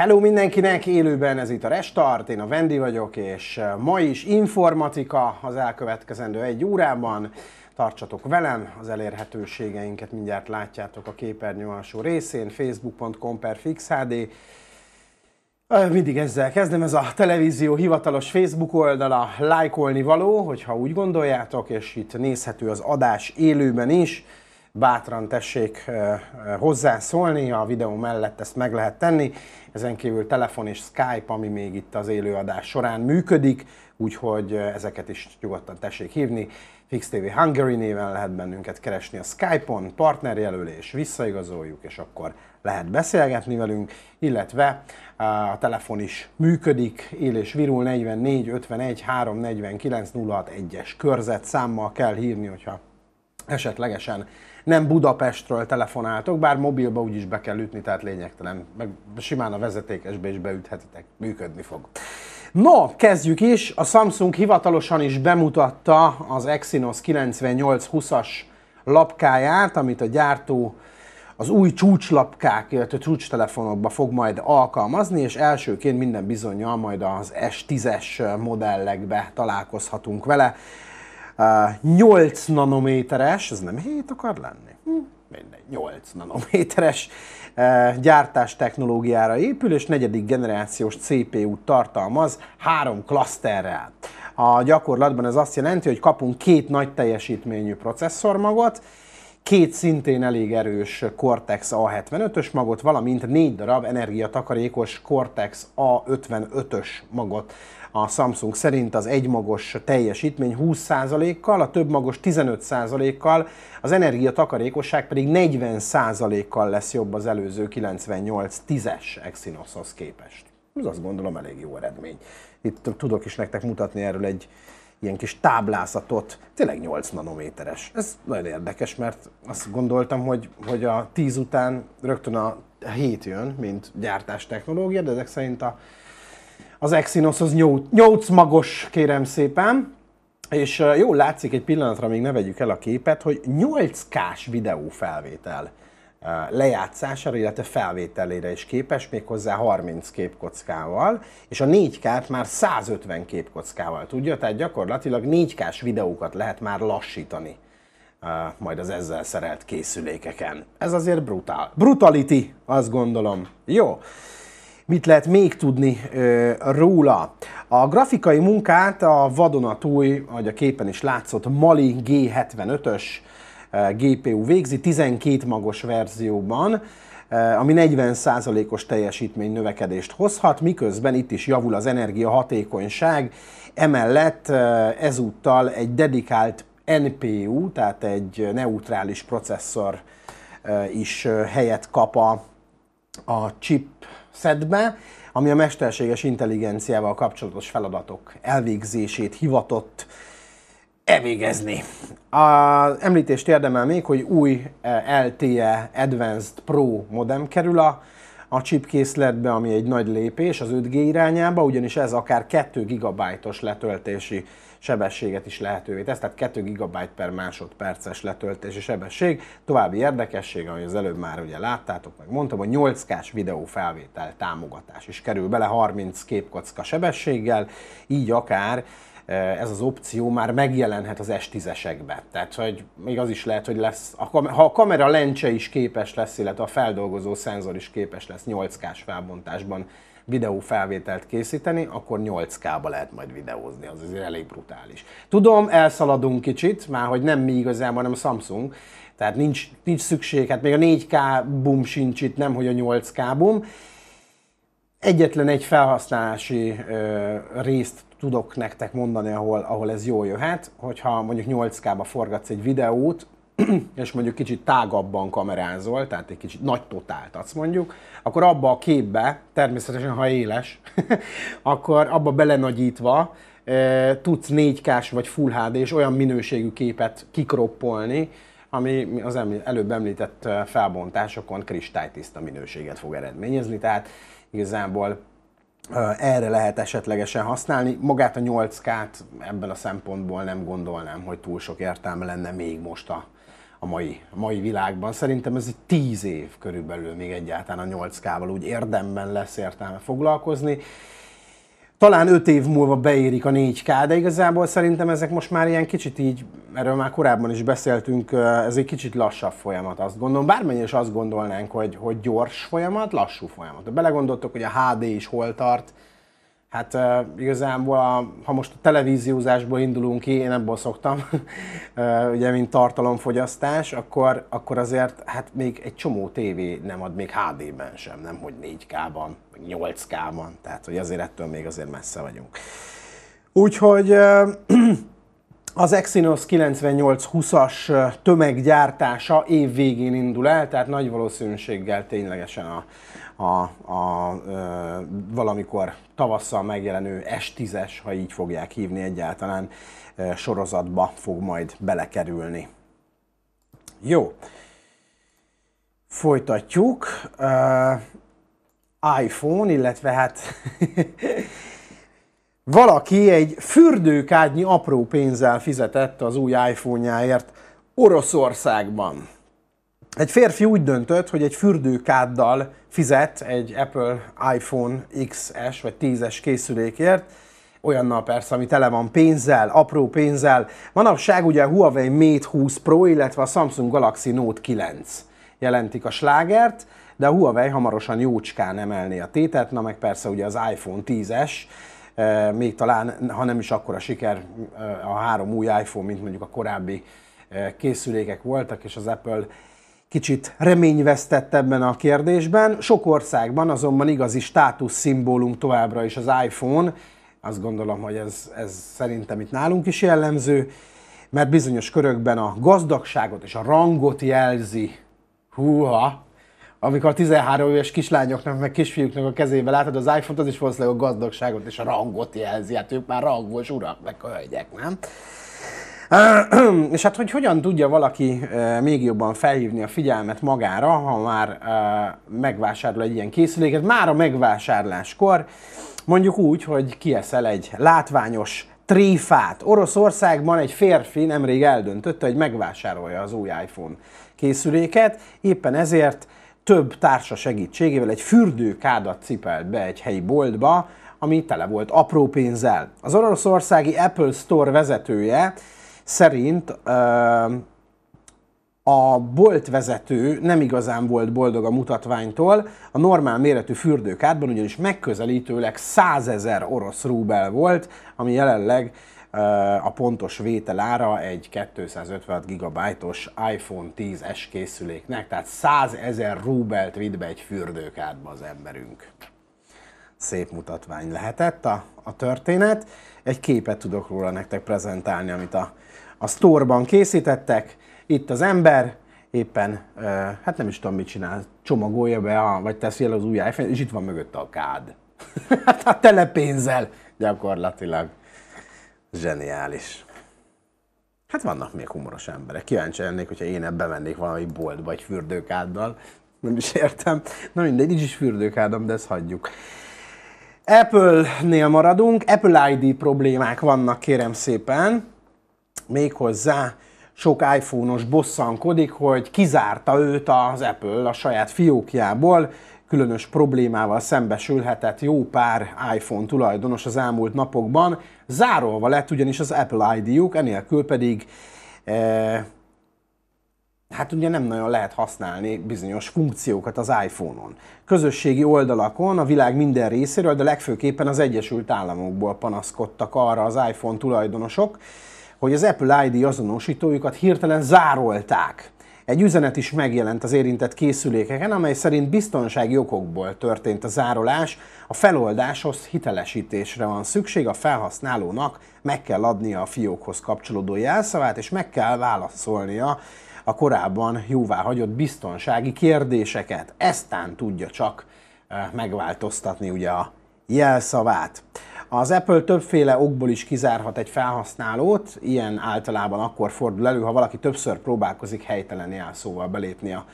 Hello mindenkinek, élőben ez itt a Restart, én a Vendi vagyok, és ma is informatika az elkövetkezendő egy órában. Tartsatok velem, az elérhetőségeinket mindjárt látjátok a képernyő alsó részén, facebook.com per fixhd. Mindig ezzel kezdem, ez a televízió hivatalos Facebook oldala, lájkolni való, hogyha úgy gondoljátok, és itt nézhető az adás élőben is bátran tessék hozzászólni, a videó mellett ezt meg lehet tenni. Ezen kívül telefon és Skype, ami még itt az élőadás során működik, úgyhogy ezeket is nyugodtan tessék hívni. Fix TV Hungary néven lehet bennünket keresni a Skype-on, partnerjelölés, visszaigazoljuk, és akkor lehet beszélgetni velünk, illetve a telefon is működik, él és virul 44 51 349 es körzet számmal kell hívni, hogyha esetlegesen nem Budapestről telefonáltok, bár mobilba úgyis be kell ütni, tehát lényegtelen, meg simán a vezetékesbe is beüthetitek, működni fog. No, kezdjük is. A Samsung hivatalosan is bemutatta az Exynos 9820-as lapkáját, amit a gyártó az új csúcslapkák, illetve csúcstelefonokba fog majd alkalmazni, és elsőként minden bizonyal majd az S10-es modellekbe találkozhatunk vele. 8 nanométeres, ez nem 7 akar lenni? Hm, mindegy, 8 nanométeres eh, gyártás technológiára épül, és negyedik generációs CPU tartalmaz három klaszterrel. A gyakorlatban ez azt jelenti, hogy kapunk két nagy teljesítményű processzormagot, két szintén elég erős Cortex A75-ös magot, valamint négy darab energiatakarékos Cortex A55-ös magot a Samsung szerint az egymagos teljesítmény 20%-kal, a többmagos 15%-kal, az energiatakarékosság pedig 40%-kal lesz jobb az előző 98-10-es Exynoshoz képest. Ez azt gondolom elég jó eredmény. Itt tudok is nektek mutatni erről egy ilyen kis táblázatot, tényleg 8 nanométeres. Ez nagyon érdekes, mert azt gondoltam, hogy, hogy a 10 után rögtön a 7 jön, mint gyártás technológia, de ezek szerint a az Exynos az 8, magos, kérem szépen. És jó látszik egy pillanatra, még ne vegyük el a képet, hogy 8K-s videófelvétel lejátszására, illetve felvételére is képes, méghozzá 30 képkockával, és a 4K-t már 150 képkockával tudja, tehát gyakorlatilag 4K-s videókat lehet már lassítani majd az ezzel szerelt készülékeken. Ez azért brutál. Brutality, azt gondolom. Jó. Mit lehet még tudni ö, róla? A grafikai munkát a vadonatúj, ahogy a képen is látszott, Mali G75-ös GPU végzi 12 magos verzióban, ami 40%-os teljesítmény növekedést hozhat, miközben itt is javul az energiahatékonyság, emellett ezúttal egy dedikált NPU, tehát egy neutrális processzor is helyet kap a, a chip szedbe, ami a mesterséges intelligenciával kapcsolatos feladatok elvégzését hivatott elvégezni. A említést érdemel még, hogy új LTE e Advanced Pro modem kerül a, a chipkészletbe, ami egy nagy lépés az 5G irányába, ugyanis ez akár 2 GB-os letöltési sebességet is lehetővé tesz, tehát 2 GB per másodperces letöltési sebesség. További érdekesség, ahogy az előbb már ugye láttátok, meg mondtam, hogy 8K-s videófelvétel támogatás is kerül bele 30 képkocka sebességgel, így akár e, ez az opció már megjelenhet az S10-esekbe. Tehát, hogy még az is lehet, hogy lesz, ha a kamera lencse is képes lesz, illetve a feldolgozó szenzor is képes lesz 8K-s felbontásban videófelvételt készíteni, akkor 8K-ba lehet majd videózni, az azért elég brutális. Tudom, elszaladunk kicsit, már hogy nem mi igazából, hanem Samsung, tehát nincs, nincs szükség, hát még a 4K boom sincs itt, nem hogy a 8K boom. Egyetlen egy felhasználási ö, részt tudok nektek mondani, ahol, ahol ez jól jöhet, hogyha mondjuk 8K-ba forgatsz egy videót, és mondjuk kicsit tágabban kamerázol, tehát egy kicsit nagy totált azt mondjuk, akkor abba a képbe, természetesen ha éles, akkor abba belenagyítva tudsz 4 k vagy Full HD és olyan minőségű képet kikroppolni, ami az előbb említett felbontásokon kristálytiszta minőséget fog eredményezni, tehát igazából erre lehet esetlegesen használni. Magát a 8K-t ebben a szempontból nem gondolnám, hogy túl sok értelme lenne még most a a mai, a mai világban. Szerintem ez egy tíz év körülbelül még egyáltalán a 8 k úgy érdemben lesz értelme foglalkozni. Talán öt év múlva beérik a 4K, de igazából szerintem ezek most már ilyen kicsit így, erről már korábban is beszéltünk, eh, ez egy kicsit lassabb folyamat, azt gondolom. Bármennyire is azt gondolnánk, hogy, hogy gyors folyamat, lassú folyamat. Ha belegondoltok, hogy a HD is hol tart, Hát uh, igazából, a, ha most a televíziózásból indulunk ki, én ebből szoktam, uh, ugye, mint tartalomfogyasztás, akkor, akkor azért hát még egy csomó tévé nem ad még HD-ben sem, nem hogy 4K-ban, 8K-ban, tehát hogy azért ettől még azért messze vagyunk. Úgyhogy uh, az Exynos 9820-as tömeggyártása év végén indul el, tehát nagy valószínűséggel ténylegesen a, a, a ö, valamikor tavasszal megjelenő S10-es, ha így fogják hívni egyáltalán, ö, sorozatba fog majd belekerülni. Jó. Folytatjuk. Ö, iPhone, illetve hát valaki egy fürdőkádnyi apró pénzzel fizetett az új iPhone-jáért Oroszországban. Egy férfi úgy döntött, hogy egy fürdőkáddal fizet egy Apple iPhone XS vagy 10-es készülékért, olyannal persze, ami tele van pénzzel, apró pénzzel. Manapság ugye a Huawei Mate 20 Pro, illetve a Samsung Galaxy Note 9 jelentik a slágert, de a Huawei hamarosan jócskán emelni a tétet, na meg persze ugye az iPhone 10-es, e, még talán, ha nem is akkora siker e, a három új iPhone, mint mondjuk a korábbi e, készülékek voltak, és az Apple kicsit reményvesztett ebben a kérdésben. Sok országban azonban igazi státusz szimbólum továbbra is az iPhone. Azt gondolom, hogy ez, ez szerintem itt nálunk is jellemző, mert bizonyos körökben a gazdagságot és a rangot jelzi. Húha! Amikor a 13 éves kislányoknak, meg kisfiúknak a kezébe látod az iPhone-t, az is valószínűleg a gazdagságot és a rangot jelzi. Hát ők már rangos urak, meg hölgyek, nem? És hát, hogy hogyan tudja valaki még jobban felhívni a figyelmet magára, ha már megvásárol egy ilyen készüléket, már a megvásárláskor, mondjuk úgy, hogy kieszel egy látványos tréfát. Oroszországban egy férfi nemrég eldöntötte, hogy megvásárolja az új iPhone készüléket, éppen ezért több társa segítségével egy fürdőkádat cipelt be egy helyi boltba, ami tele volt apró pénzzel. Az oroszországi Apple Store vezetője szerint a boltvezető nem igazán volt boldog a mutatványtól, a normál méretű fürdőkádban ugyanis megközelítőleg 100 ezer orosz rúbel volt, ami jelenleg a pontos vételára egy 256 gigabajtos iPhone 10S készüléknek, tehát 100 ezer rúbelt vitt be egy fürdőkádba az emberünk. Szép mutatvány lehetett a, a történet. Egy képet tudok róla nektek prezentálni, amit a a sztorban készítettek, itt az ember éppen, hát nem is tudom mit csinál, csomagolja be, a, vagy teszi el az új iPhone, és itt van mögött a kád. hát a hát tele pénzzel gyakorlatilag. Zseniális. Hát vannak még humoros emberek. Kíváncsi lennék, hogyha én ebbe mennék valami bolt vagy fürdőkáddal. Nem is értem. Na mindegy, nincs is fürdőkádom, de ezt hagyjuk. Apple-nél maradunk. Apple ID problémák vannak, kérem szépen méghozzá sok iPhone-os bosszankodik, hogy kizárta őt az Apple a saját fiókjából, különös problémával szembesülhetett jó pár iPhone tulajdonos az elmúlt napokban, zárolva lett ugyanis az Apple ID-juk, enélkül pedig e, hát ugye nem nagyon lehet használni bizonyos funkciókat az iPhone-on. Közösségi oldalakon a világ minden részéről, de legfőképpen az Egyesült Államokból panaszkodtak arra az iPhone tulajdonosok, hogy az Apple ID azonosítójukat hirtelen zárolták. Egy üzenet is megjelent az érintett készülékeken, amely szerint biztonsági okokból történt a zárolás, a feloldáshoz hitelesítésre van szükség, a felhasználónak meg kell adnia a fiókhoz kapcsolódó jelszavát, és meg kell válaszolnia a korábban jóvá hagyott biztonsági kérdéseket. Eztán tudja csak eh, megváltoztatni ugye a jelszavát. Az Apple többféle okból is kizárhat egy felhasználót, ilyen általában akkor fordul elő, ha valaki többször próbálkozik helytelen jelszóval belépni a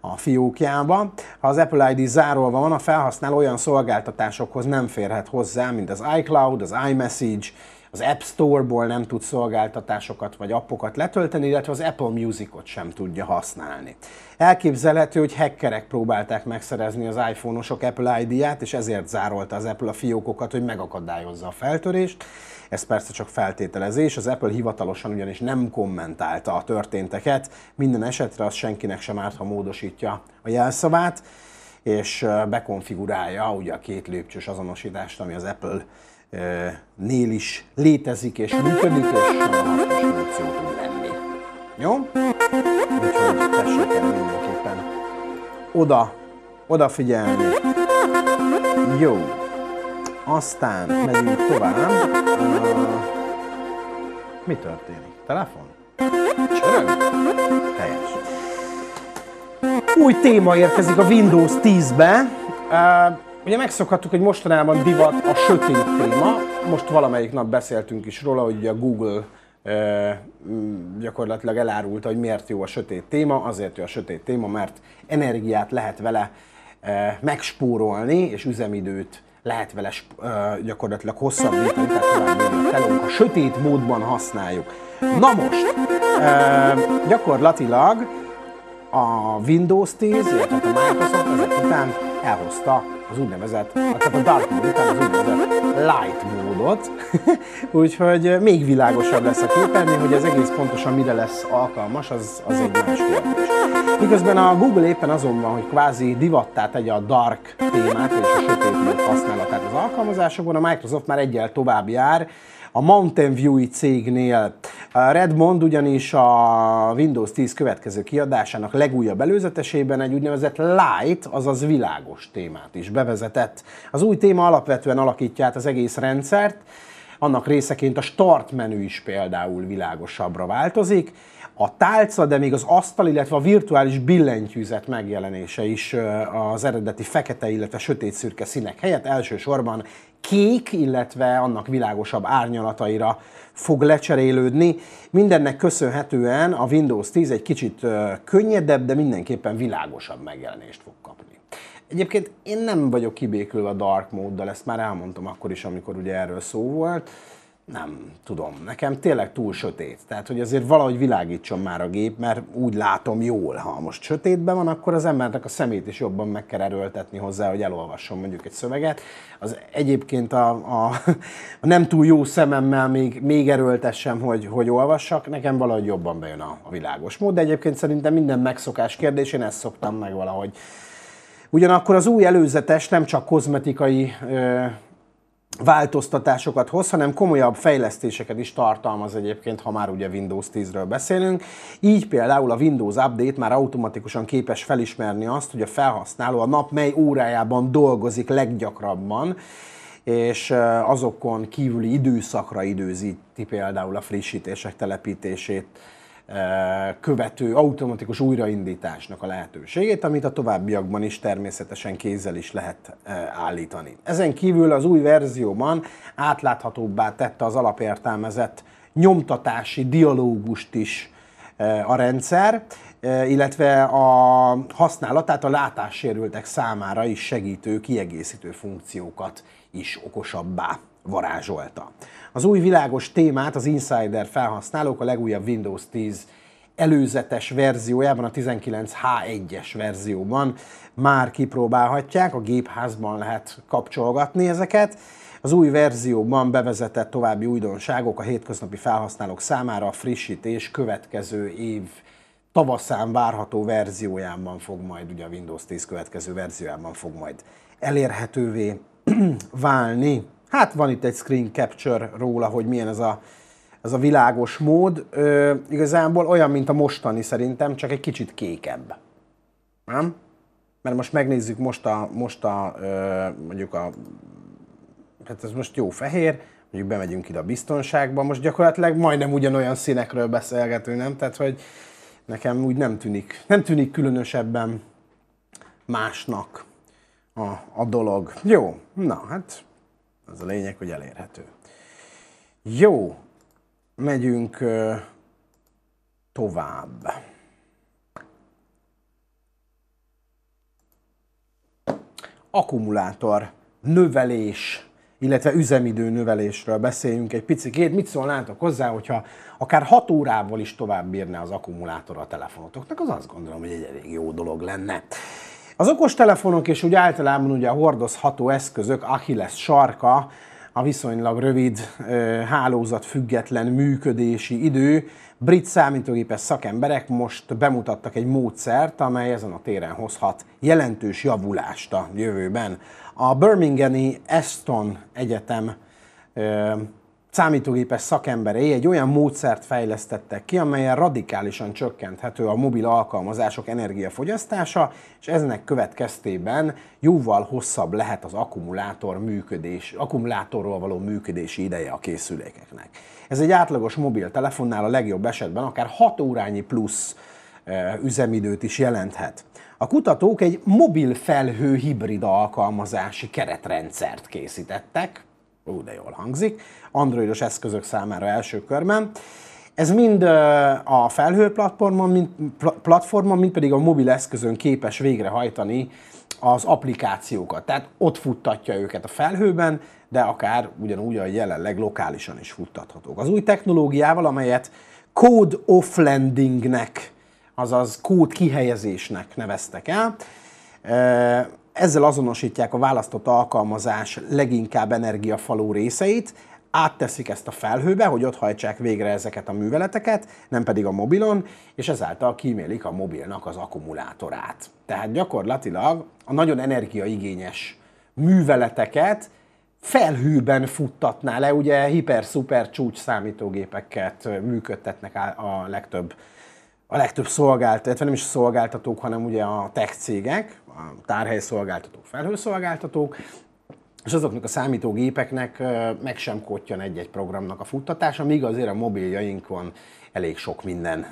a fiókjába. Ha az Apple ID zárolva van, a felhasználó olyan szolgáltatásokhoz nem férhet hozzá, mint az iCloud, az iMessage, az App Store-ból nem tud szolgáltatásokat vagy appokat letölteni, illetve az Apple Music-ot sem tudja használni. Elképzelhető, hogy hackerek próbálták megszerezni az iPhone-osok Apple ID-ját, és ezért zárolta az Apple a fiókokat, hogy megakadályozza a feltörést. Ez persze csak feltételezés, az Apple hivatalosan ugyanis nem kommentálta a történteket, minden esetre az senkinek sem árt, ha módosítja a jelszavát, és bekonfigurálja ugye a két lépcsős azonosítást, ami az Apple nél is létezik és működik, és a hatos tud lenni. Jó? Úgyhogy tessék el mindenképpen oda, odafigyelni. Jó. Aztán megyünk tovább. Mi történik? Telefon? Csörög? Helyes. Új téma érkezik a Windows 10-be. Ugye megszokhattuk, hogy mostanában divat a sötét téma, most valamelyik nap beszéltünk is róla, hogy a Google eh, gyakorlatilag elárulta, hogy miért jó a sötét téma. Azért jó a sötét téma, mert energiát lehet vele eh, megspórolni, és üzemidőt lehet vele eh, gyakorlatilag hosszabbítani, tehát telünk, a sötét módban használjuk. Na most, gyakorlatilag a Windows 10, illetve a Microsoft ezek után elhozta az úgynevezett, tehát a dark mode után az úgynevezett light módot, úgyhogy még világosabb lesz a képernyő, hogy az egész pontosan mire lesz alkalmas, az, az egy más kérdés. Miközben a Google éppen azon van, hogy kvázi divattá tegye a dark témát és a sötét használatát az alkalmazásokban, a Microsoft már egyel tovább jár, a Mountain View-i cégnél. A Redmond ugyanis a Windows 10 következő kiadásának legújabb előzetesében egy úgynevezett light, azaz világos témát is bevezetett. Az új téma alapvetően alakítja át az egész rendszert, annak részeként a start menü is például világosabbra változik, a tálca, de még az asztal, illetve a virtuális billentyűzet megjelenése is az eredeti fekete, illetve sötét-szürke színek helyett elsősorban kék, illetve annak világosabb árnyalataira fog lecserélődni. Mindennek köszönhetően a Windows 10 egy kicsit könnyedebb, de mindenképpen világosabb megjelenést fog kapni. Egyébként én nem vagyok kibékülve a dark móddal, ezt már elmondtam akkor is, amikor ugye erről szó volt nem tudom, nekem tényleg túl sötét. Tehát, hogy azért valahogy világítson már a gép, mert úgy látom jól. Ha most sötétben van, akkor az embernek a szemét is jobban meg kell erőltetni hozzá, hogy elolvasson mondjuk egy szöveget. Az egyébként a, a, a nem túl jó szememmel még, még erőltessem, hogy, hogy olvassak, nekem valahogy jobban bejön a, a világos mód. De egyébként szerintem minden megszokás kérdés, én ezt szoktam meg valahogy. Ugyanakkor az új előzetes nem csak kozmetikai ö, változtatásokat hoz, hanem komolyabb fejlesztéseket is tartalmaz egyébként, ha már ugye Windows 10-ről beszélünk. Így például a Windows Update már automatikusan képes felismerni azt, hogy a felhasználó a nap mely órájában dolgozik leggyakrabban, és azokon kívüli időszakra időzíti például a frissítések telepítését Eh, követő automatikus újraindításnak a lehetőségét, amit a továbbiakban is természetesen kézzel is lehet eh, állítani. Ezen kívül az új verzióban átláthatóbbá tette az alapértelmezett nyomtatási dialógust is eh, a rendszer, illetve a használatát a látássérültek számára is segítő, kiegészítő funkciókat is okosabbá varázsolta. Az új világos témát az Insider felhasználók a legújabb Windows 10 előzetes verziójában, a 19H1-es verzióban már kipróbálhatják, a gépházban lehet kapcsolgatni ezeket. Az új verzióban bevezetett további újdonságok a hétköznapi felhasználók számára a frissítés következő év tavaszán várható verziójában fog majd, ugye a Windows 10 következő verziójában fog majd elérhetővé válni. Hát van itt egy screen capture róla, hogy milyen ez a, ez a világos mód. Ö, igazából olyan, mint a mostani szerintem, csak egy kicsit kékebb. Nem? Mert most megnézzük most a, most a ö, mondjuk a, hát ez most jó fehér, mondjuk bemegyünk ide a biztonságba, most gyakorlatilag majdnem ugyanolyan színekről beszélgető, nem? Tehát, hogy nekem úgy nem tűnik, nem tűnik különösebben másnak a, a dolog. Jó, na hát az a lényeg, hogy elérhető. Jó, megyünk tovább. Akkumulátor növelés illetve üzemidő növelésről beszéljünk egy picit. Mit szólnátok hozzá, hogyha akár 6 órával is tovább bírne az akkumulátor a telefonotoknak, az azt gondolom, hogy egy elég jó dolog lenne. Az okostelefonok és úgy általában ugye a hordozható eszközök Achilles sarka, a viszonylag rövid hálózat független működési idő. Brit számítógépes szakemberek most bemutattak egy módszert, amely ezen a téren hozhat jelentős javulást a jövőben. A Birminghami Eston Egyetem számítógépes szakemberei egy olyan módszert fejlesztettek ki, amelyen radikálisan csökkenthető a mobil alkalmazások energiafogyasztása, és eznek következtében jóval hosszabb lehet az akkumulátor működés, akkumulátorról való működési ideje a készülékeknek. Ez egy átlagos mobiltelefonnál a legjobb esetben akár 6 órányi plusz üzemidőt is jelenthet. A kutatók egy mobil felhő hibrida alkalmazási keretrendszert készítettek, Ó, de jól hangzik. Androidos eszközök számára első körben. Ez mind a felhő platformon, mind, platformon, mind pedig a mobil eszközön képes végrehajtani az applikációkat. Tehát ott futtatja őket a felhőben, de akár ugyanúgy, a jelenleg lokálisan is futtathatók. Az új technológiával, amelyet Code Offlandingnek, azaz kód kihelyezésnek neveztek el, ezzel azonosítják a választott alkalmazás leginkább energiafaló részeit, átteszik ezt a felhőbe, hogy ott hajtsák végre ezeket a műveleteket, nem pedig a mobilon, és ezáltal kímélik a mobilnak az akkumulátorát. Tehát gyakorlatilag a nagyon energiaigényes műveleteket felhőben futtatná le, ugye hiper-szuper csúcs számítógépeket működtetnek a legtöbb, a legtöbb szolgáltatók, nem is szolgáltatók, hanem ugye a tech cégek, a tárhelyszolgáltatók, felhőszolgáltatók, és azoknak a számítógépeknek meg sem kottyan egy-egy programnak a futtatása, míg azért a mobiljainkon elég sok minden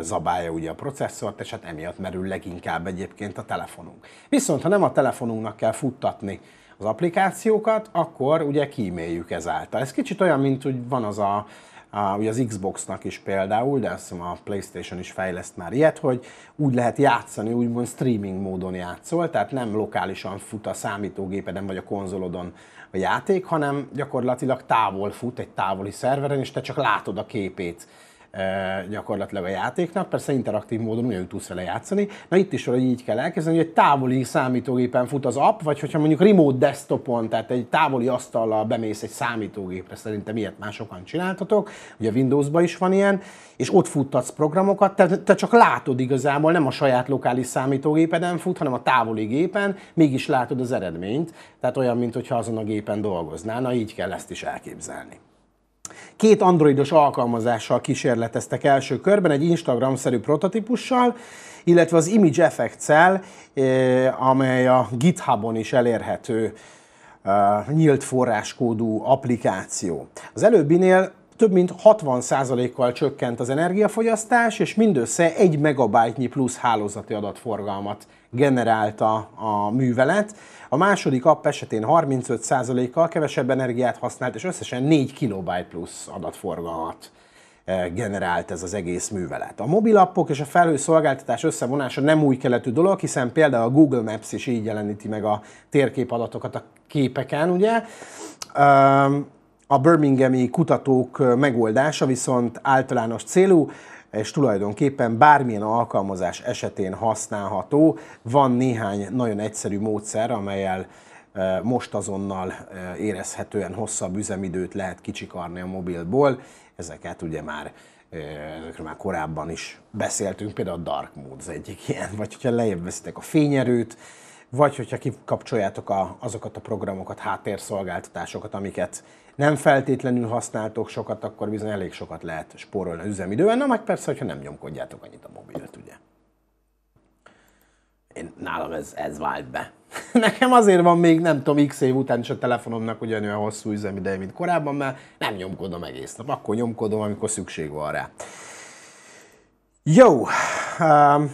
zabálja ugye a processzort, és hát emiatt merül leginkább egyébként a telefonunk. Viszont ha nem a telefonunknak kell futtatni az applikációkat, akkor ugye kíméljük ezáltal. Ez kicsit olyan, mint hogy van az a Uh, ugye az Xboxnak is például, de azt hiszem a Playstation is fejleszt már ilyet, hogy úgy lehet játszani, úgymond streaming módon játszol, tehát nem lokálisan fut a számítógépeden vagy a konzolodon a játék, hanem gyakorlatilag távol fut egy távoli szerveren, és te csak látod a képét E, gyakorlatilag a játéknak, persze interaktív módon ugyanúgy tudsz vele játszani. Na itt is hogy így kell elkezdeni, hogy egy távoli számítógépen fut az app, vagy hogyha mondjuk remote desktopon, tehát egy távoli asztallal bemész egy számítógépre, szerintem ilyet már sokan csináltatok, ugye Windows-ban is van ilyen, és ott futtatsz programokat, te, te csak látod igazából, nem a saját lokális számítógépeden fut, hanem a távoli gépen, mégis látod az eredményt, tehát olyan, mintha azon a gépen dolgoznál, na így kell ezt is elképzelni. Két androidos alkalmazással kísérleteztek első körben, egy Instagram-szerű prototípussal, illetve az Image Effects-el, eh, amely a GitHubon is elérhető eh, nyílt forráskódú applikáció. Az előbbinél több mint 60%-kal csökkent az energiafogyasztás, és mindössze 1 megabájtnyi plusz hálózati adatforgalmat generálta a művelet, a második app esetén 35%-kal kevesebb energiát használt, és összesen 4 KB plusz adatforgalmat eh, generált ez az egész művelet. A mobilappok és a felhőszolgáltatás összevonása nem új keletű dolog, hiszen például a Google Maps is így jeleníti meg a térképadatokat a képeken, ugye? Ehm, a Birminghami kutatók megoldása viszont általános célú, és tulajdonképpen bármilyen alkalmazás esetén használható. Van néhány nagyon egyszerű módszer, amelyel e, most azonnal e, érezhetően hosszabb üzemidőt lehet kicsikarni a mobilból. Ezeket ugye már e, ezekről már korábban is beszéltünk, például a Dark Mode az egyik ilyen, vagy hogyha lejjebb veszitek a fényerőt, vagy hogyha kikapcsoljátok a, azokat a programokat, háttérszolgáltatásokat, amiket nem feltétlenül használtok sokat, akkor bizony elég sokat lehet spórolni az üzemidőben, na meg persze, hogyha nem nyomkodjátok annyit a mobilt, ugye. Én, nálam ez, ez vált be. Nekem azért van még, nem tudom, x év után is a telefonomnak ugyanolyan hosszú üzemideje, mint korábban, mert nem nyomkodom egész nap. Akkor nyomkodom, amikor szükség van rá. Jó, um,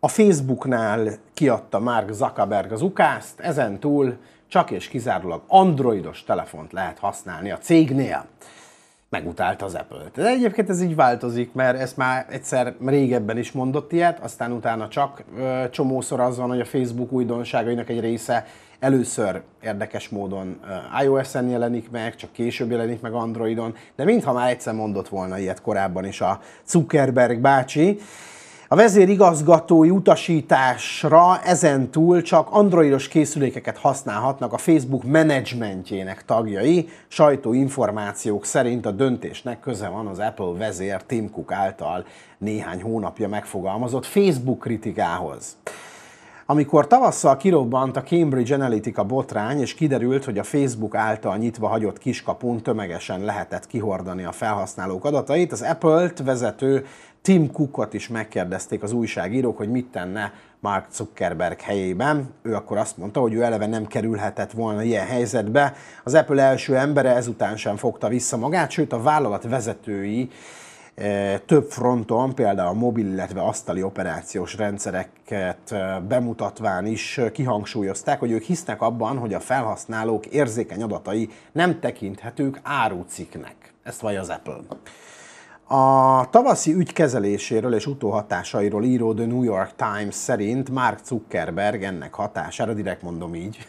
A Facebooknál kiadta Mark Zuckerberg az ukázt, ezen túl csak és kizárólag androidos telefont lehet használni a cégnél. Megutálta az Apple-t. De egyébként ez így változik, mert ezt már egyszer régebben is mondott ilyet, aztán utána csak ö, csomószor az van, hogy a Facebook újdonságainak egy része először érdekes módon iOS-en jelenik meg, csak később jelenik meg Androidon, de mintha már egyszer mondott volna ilyet korábban is a Zuckerberg bácsi. A vezérigazgatói utasításra ezentúl csak androidos készülékeket használhatnak a Facebook menedzsmentjének tagjai. Sajtóinformációk szerint a döntésnek köze van az Apple vezér Tim Cook által néhány hónapja megfogalmazott Facebook kritikához. Amikor tavasszal kirobbant a Cambridge Analytica botrány, és kiderült, hogy a Facebook által nyitva hagyott kiskapun tömegesen lehetett kihordani a felhasználók adatait, az Apple-t vezető Tim Cookot is megkérdezték az újságírók, hogy mit tenne Mark Zuckerberg helyében. Ő akkor azt mondta, hogy ő eleve nem kerülhetett volna ilyen helyzetbe. Az Apple első embere ezután sem fogta vissza magát, sőt a vállalat vezetői Eh, több fronton, például a mobil, illetve asztali operációs rendszereket eh, bemutatván is eh, kihangsúlyozták, hogy ők hisznek abban, hogy a felhasználók érzékeny adatai nem tekinthetők áruciknek. Ezt vagy az Apple. A tavaszi ügy kezeléséről és utóhatásairól író The New York Times szerint Mark Zuckerberg ennek hatására, direkt mondom így,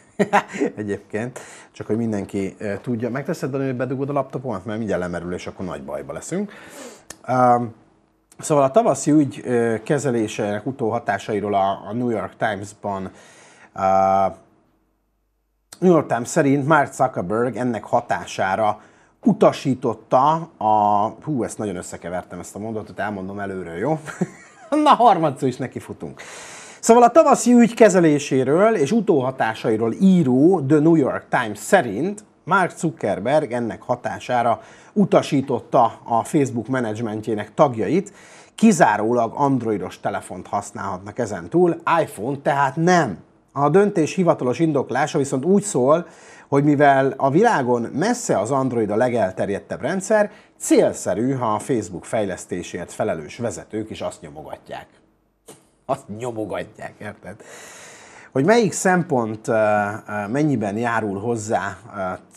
egyébként, csak hogy mindenki tudja. Megteszed, Dani, hogy bedugod a laptopomat, mert mindjárt lemerül, és akkor nagy bajba leszünk. Um, szóval a tavaszi ügy kezelésének utóhatásairól a, a New York Times-ban uh, New York Times szerint Mark Zuckerberg ennek hatására utasította a... Hú, ezt nagyon összekevertem ezt a mondatot, elmondom előről, jó? Na, harmadszor is nekifutunk. Szóval a tavaszi ügy kezeléséről és utóhatásairól író The New York Times szerint Mark Zuckerberg ennek hatására utasította a Facebook menedzsmentjének tagjait, kizárólag androidos telefont használhatnak ezen túl, iPhone tehát nem. A döntés hivatalos indoklása viszont úgy szól, hogy mivel a világon messze az Android a legelterjedtebb rendszer, célszerű, ha a Facebook fejlesztésért felelős vezetők is azt nyomogatják. Azt nyomogatják, érted? hogy melyik szempont mennyiben járul hozzá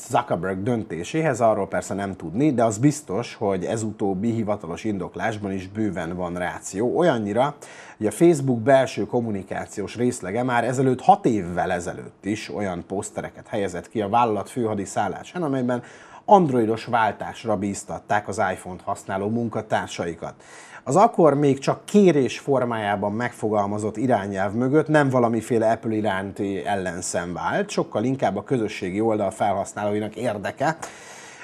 Zuckerberg döntéséhez, arról persze nem tudni, de az biztos, hogy ez utóbbi hivatalos indoklásban is bőven van ráció. Olyannyira, hogy a Facebook belső kommunikációs részlege már ezelőtt hat évvel ezelőtt is olyan posztereket helyezett ki a vállalat szállásán, amelyben androidos váltásra bíztatták az iPhone-t használó munkatársaikat. Az akkor még csak kérés formájában megfogalmazott irányelv mögött nem valamiféle Apple iránti ellenszem vált, sokkal inkább a közösségi oldal felhasználóinak érdeke,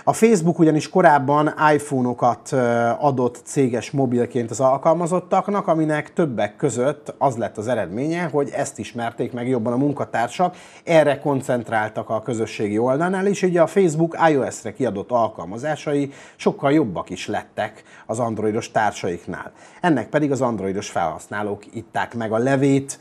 a Facebook ugyanis korábban iPhone-okat adott céges mobilként az alkalmazottaknak, aminek többek között az lett az eredménye, hogy ezt ismerték meg jobban a munkatársak, erre koncentráltak a közösségi oldalnál, és ugye a Facebook iOS-re kiadott alkalmazásai sokkal jobbak is lettek az androidos társaiknál. Ennek pedig az androidos felhasználók itták meg a levét,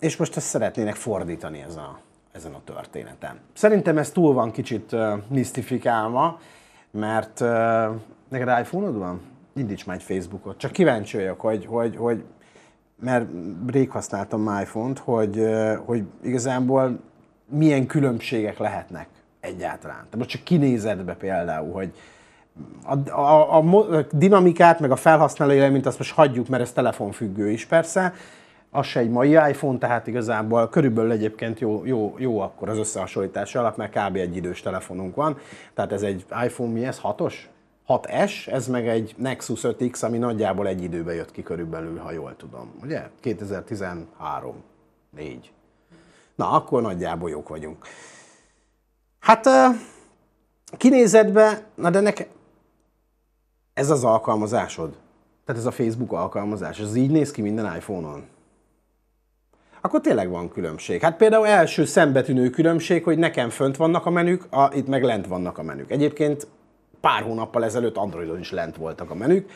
és most ezt szeretnének fordítani ez a ezen a történeten. Szerintem ez túl van kicsit uh, misztifikálva, mert uh, neked iphone van? Indíts már egy Facebookot. Csak kíváncsi vagyok, hogy, hogy, hogy mert rég használtam iPhone-t, hogy, uh, hogy igazából milyen különbségek lehetnek egyáltalán. Tehát most csak kinézetbe például, hogy a, a, a, a dinamikát, meg a felhasználói mint azt most hagyjuk, mert ez telefonfüggő is persze, az se egy mai iPhone, tehát igazából körülbelül egyébként jó, jó, jó akkor az összehasonlítás alap, mert kb. egy idős telefonunk van. Tehát ez egy iPhone, mi ez? 6-os? 6S, ez meg egy Nexus 5X, ami nagyjából egy időbe jött ki körülbelül, ha jól tudom. Ugye? 2013 4 Na, akkor nagyjából jók vagyunk. Hát kinézetbe, na de nekem ez az alkalmazásod. Tehát ez a Facebook alkalmazás, ez így néz ki minden iPhone-on akkor tényleg van különbség. Hát például első szembetűnő különbség, hogy nekem fönt vannak a menük, a, itt meg lent vannak a menük. Egyébként pár hónappal ezelőtt Androidon is lent voltak a menük,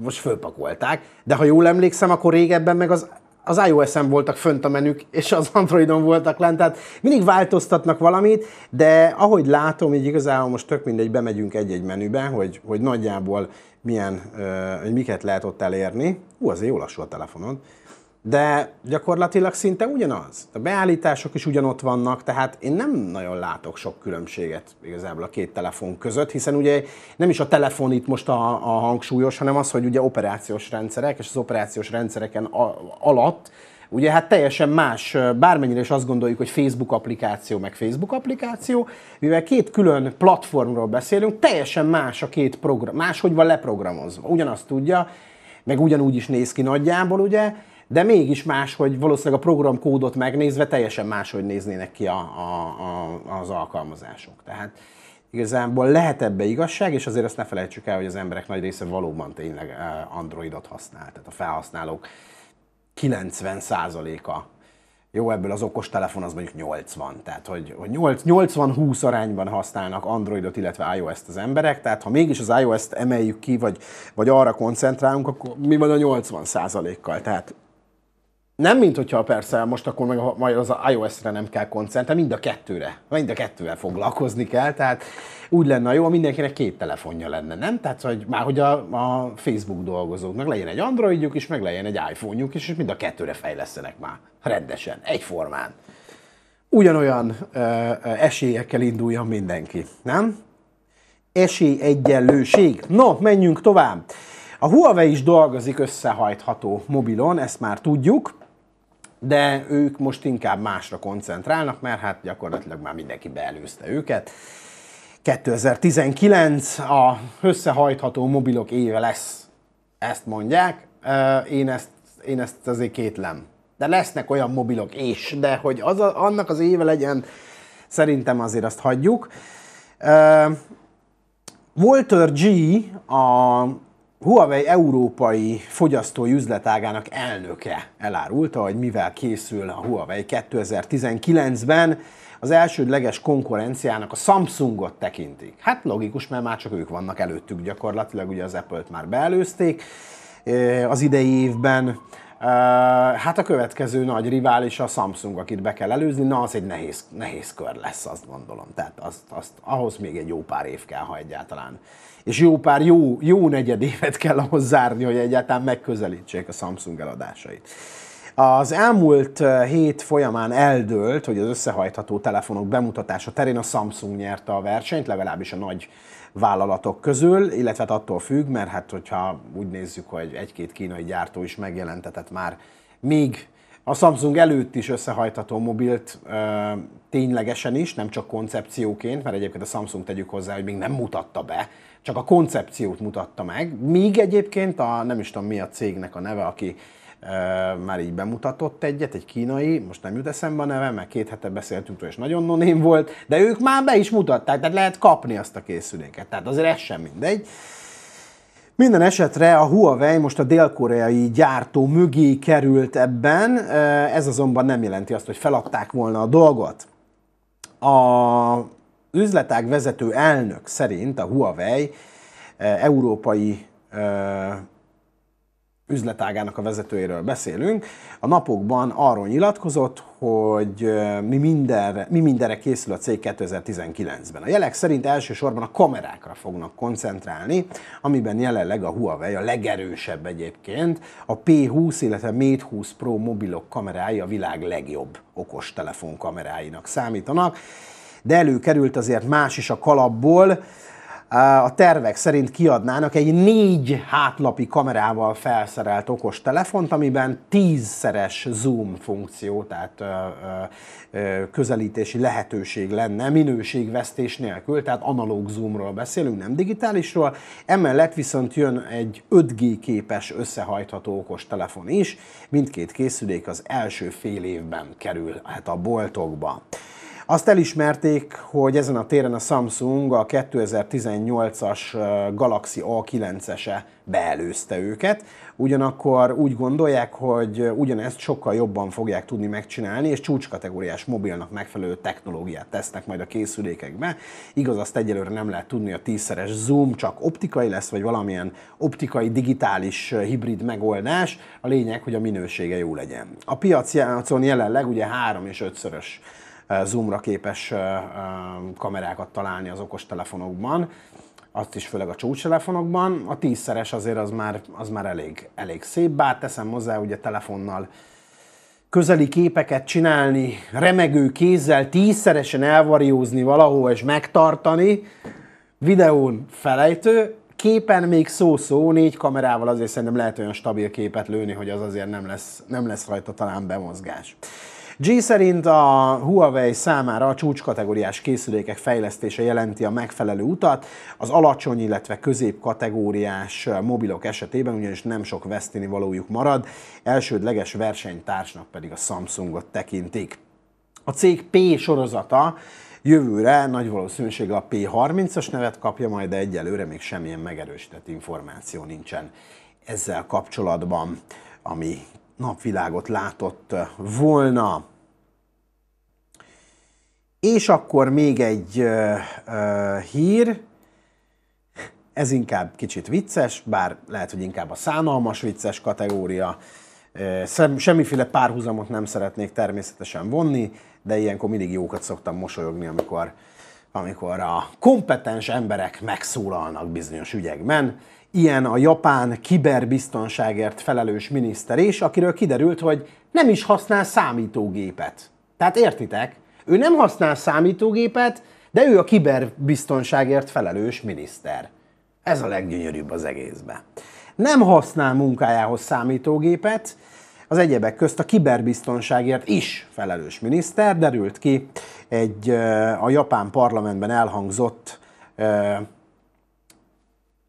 most fölpakolták, de ha jól emlékszem, akkor régebben meg az az iOS-en voltak fönt a menük, és az Androidon voltak lent, tehát mindig változtatnak valamit, de ahogy látom, így igazából most tök mindegy, bemegyünk egy-egy menübe, hogy, hogy nagyjából milyen, hogy miket lehet ott elérni. Ú, azért jól lassú a telefonod de gyakorlatilag szinte ugyanaz. A beállítások is ugyanott vannak, tehát én nem nagyon látok sok különbséget igazából a két telefon között, hiszen ugye nem is a telefon itt most a, a hangsúlyos, hanem az, hogy ugye operációs rendszerek, és az operációs rendszereken a, alatt Ugye hát teljesen más, bármennyire is azt gondoljuk, hogy Facebook applikáció, meg Facebook applikáció, mivel két külön platformról beszélünk, teljesen más a két program, máshogy van leprogramozva. Ugyanazt tudja, meg ugyanúgy is néz ki nagyjából, ugye, de mégis más, hogy valószínűleg a programkódot megnézve teljesen máshogy néznének ki a, a, a, az alkalmazások. Tehát igazából lehet ebbe igazság, és azért azt ne felejtsük el, hogy az emberek nagy része valóban tényleg e, Androidot használ. Tehát a felhasználók 90%-a jó, ebből az okos telefon, az mondjuk 80, tehát hogy, hogy 80-20 arányban használnak Androidot, illetve iOS-t az emberek, tehát ha mégis az iOS-t emeljük ki, vagy, vagy arra koncentrálunk, akkor mi van a 80 kal Tehát nem, mint hogyha persze most akkor meg majd az iOS-re nem kell koncentrálni, mind a kettőre. Mind a kettővel foglalkozni kell, tehát úgy lenne jó, ha mindenkinek két telefonja lenne, nem? Tehát, hogy már hogy a, a Facebook dolgozóknak legyen egy Androidjuk is, meg legyen egy iPhone-juk is, és mind a kettőre fejlesztenek már. Rendesen, egyformán. Ugyanolyan ö, ö, esélyekkel induljon mindenki, nem? Esélyegyenlőség. No, menjünk tovább. A Huawei is dolgozik összehajtható mobilon, ezt már tudjuk de ők most inkább másra koncentrálnak, mert hát gyakorlatilag már mindenki beelőzte őket. 2019 a összehajtható mobilok éve lesz, ezt mondják. Én ezt, én ezt azért kétlem. De lesznek olyan mobilok is, de hogy az a, annak az éve legyen, szerintem azért azt hagyjuk. Walter G. a Huawei európai fogyasztói üzletágának elnöke elárulta, hogy mivel készül a Huawei 2019-ben, az elsődleges konkurenciának a Samsungot tekintik. Hát logikus, mert már csak ők vannak előttük gyakorlatilag, ugye az Apple-t már beelőzték eh, az idei évben. Eh, hát a következő nagy rivális a Samsung, akit be kell előzni, na az egy nehéz, nehéz kör lesz, azt gondolom. Tehát azt, azt, ahhoz még egy jó pár év kell, ha egyáltalán és jó pár jó, jó negyed évet kell ahhoz zárni, hogy egyáltalán megközelítsék a Samsung eladásait. Az elmúlt eh, hét folyamán eldőlt, hogy az összehajtható telefonok bemutatása terén a Samsung nyerte a versenyt, legalábbis a nagy vállalatok közül, illetve hát attól függ, mert hát hogyha úgy nézzük, hogy egy-két kínai gyártó is megjelentetett már még a Samsung előtt is összehajtható mobilt ö, eh, ténylegesen is, nem csak koncepcióként, mert egyébként a Samsung tegyük hozzá, hogy még nem mutatta be csak a koncepciót mutatta meg, míg egyébként a nem is tudom mi a cégnek a neve, aki e, már így bemutatott egyet, egy kínai, most nem jut eszembe a neve, mert két hete beszéltünk és nagyon noném volt, de ők már be is mutatták, tehát lehet kapni azt a készüléket, tehát azért ez sem mindegy. Minden esetre a Huawei most a dél-koreai gyártó mögé került ebben, ez azonban nem jelenti azt, hogy feladták volna a dolgot. A üzletág vezető elnök szerint a Huawei eh, európai eh, üzletágának a vezetőjéről beszélünk, a napokban arról nyilatkozott, hogy eh, mi mindenre, mi mindenre készül a cég 2019-ben. A jelek szerint elsősorban a kamerákra fognak koncentrálni, amiben jelenleg a Huawei a legerősebb egyébként. A P20, illetve Mate 20 Pro mobilok kamerái a világ legjobb okos kameráinak számítanak de előkerült azért más is a kalapból. A tervek szerint kiadnának egy négy hátlapi kamerával felszerelt okos telefont, amiben tízszeres zoom funkció, tehát ö, ö, közelítési lehetőség lenne, minőségvesztés nélkül, tehát analóg zoomról beszélünk, nem digitálisról. Emellett viszont jön egy 5G képes összehajtható okos telefon is, mindkét készülék az első fél évben kerül hát a boltokba. Azt elismerték, hogy ezen a téren a Samsung a 2018-as Galaxy A9-ese beelőzte őket, ugyanakkor úgy gondolják, hogy ugyanezt sokkal jobban fogják tudni megcsinálni, és csúcskategóriás mobilnak megfelelő technológiát tesznek majd a készülékekbe. Igaz, azt egyelőre nem lehet tudni, a tízszeres zoom csak optikai lesz, vagy valamilyen optikai digitális hibrid megoldás. A lényeg, hogy a minősége jó legyen. A piacon jelenleg ugye három és ötszörös Eh, zoomra képes eh, eh, kamerákat találni az okostelefonokban, azt is főleg a csúcstelefonokban. A tízszeres azért az már, az már elég, elég szép, bár teszem hozzá, hogy a telefonnal közeli képeket csinálni, remegő kézzel tízszeresen elvariózni valahol és megtartani, videón felejtő, képen még szó-szó, négy kamerával azért szerintem lehet olyan stabil képet lőni, hogy az azért nem lesz, nem lesz rajta talán bemozgás. G szerint a Huawei számára a csúcskategóriás készülékek fejlesztése jelenti a megfelelő utat, az alacsony, illetve középkategóriás mobilok esetében ugyanis nem sok veszteni valójuk marad, elsődleges versenytársnak pedig a Samsungot tekintik. A cég P sorozata jövőre nagy valószínűséggel a P30-as nevet kapja, majd de egyelőre még semmilyen megerősített információ nincsen ezzel kapcsolatban, ami napvilágot látott eh, volna. És akkor még egy ö, eh, ö, eh, hír, ez inkább kicsit vicces, bár lehet, hogy inkább a szánalmas vicces kategória. semmiféle párhuzamot nem szeretnék természetesen vonni, de ilyenkor mindig jókat szoktam mosolyogni, amikor, amikor a kompetens emberek megszólalnak bizonyos ügyekben, ilyen a japán kiberbiztonságért felelős miniszter is, akiről kiderült, hogy nem is használ számítógépet. Tehát értitek? Ő nem használ számítógépet, de ő a kiberbiztonságért felelős miniszter. Ez a leggyönyörűbb az egészben. Nem használ munkájához számítógépet, az egyebek közt a kiberbiztonságért is felelős miniszter derült ki egy a japán parlamentben elhangzott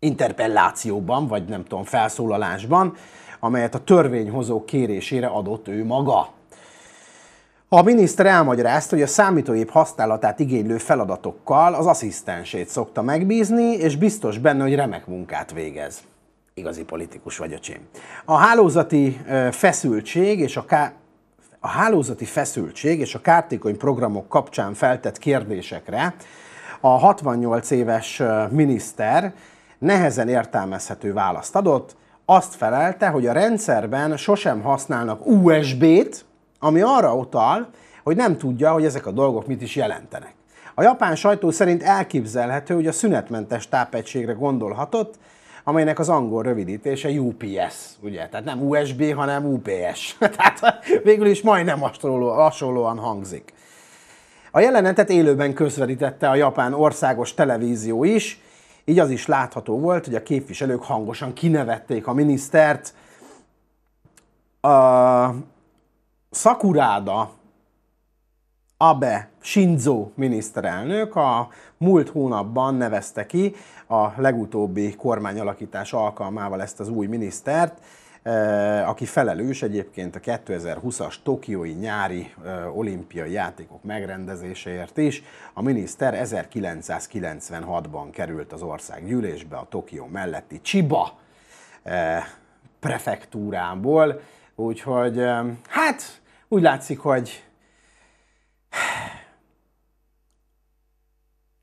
interpellációban, vagy nem tudom, felszólalásban, amelyet a törvényhozó kérésére adott ő maga. A miniszter elmagyarázta, hogy a számítógép használatát igénylő feladatokkal az asszisztensét szokta megbízni, és biztos benne, hogy remek munkát végez. Igazi politikus vagy, öcsém. A hálózati feszültség és a ká... A hálózati feszültség és a kártékony programok kapcsán feltett kérdésekre a 68 éves miniszter nehezen értelmezhető választ adott, azt felelte, hogy a rendszerben sosem használnak USB-t, ami arra utal, hogy nem tudja, hogy ezek a dolgok mit is jelentenek. A japán sajtó szerint elképzelhető, hogy a szünetmentes tápegységre gondolhatott, amelynek az angol rövidítése UPS, ugye? Tehát nem USB, hanem UPS. Tehát végül is majdnem hasonlóan hangzik. A jelenetet élőben közvetítette a japán országos televízió is, így az is látható volt, hogy a képviselők hangosan kinevették a minisztert. A Szakuráda Abe Shinzo miniszterelnök a múlt hónapban nevezte ki a legutóbbi kormányalakítás alkalmával ezt az új minisztert, Eh, aki felelős egyébként a 2020-as tokiói nyári eh, olimpiai játékok megrendezéséért is. A miniszter 1996-ban került az országgyűlésbe a Tokió melletti Csiba eh, prefektúrából, úgyhogy hát úgy látszik, hogy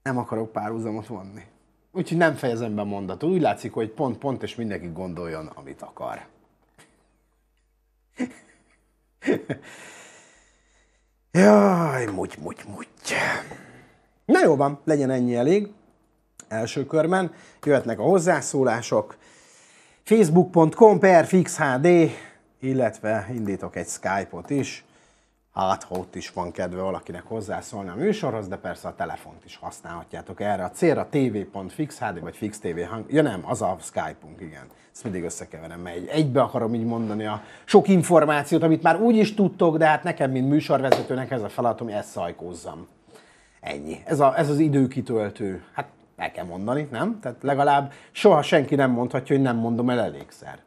nem akarok párhuzamot vonni. Úgyhogy nem fejezem be mondatot. Úgy látszik, hogy pont-pont, és mindenki gondoljon, amit akar. Jaj, mugy, mugy, mugy. Na jó van, legyen ennyi elég. Első körben jöhetnek a hozzászólások. facebook.com per fixhd, illetve indítok egy Skype-ot is hát ha ott is van kedve valakinek hozzászólni a műsorhoz, de persze a telefont is használhatjátok erre a célra, tv.fixhd hát, vagy fixtv hang, ja nem, az a Skype-unk, igen. Ezt mindig összekeverem, mert egybe akarom így mondani a sok információt, amit már úgy is tudtok, de hát nekem, mint műsorvezetőnek ez a feladatom, hogy ezt szajkózzam. Ennyi. Ez, a, ez az időkitöltő. Hát el kell mondani, nem? Tehát legalább soha senki nem mondhatja, hogy nem mondom el elégszer.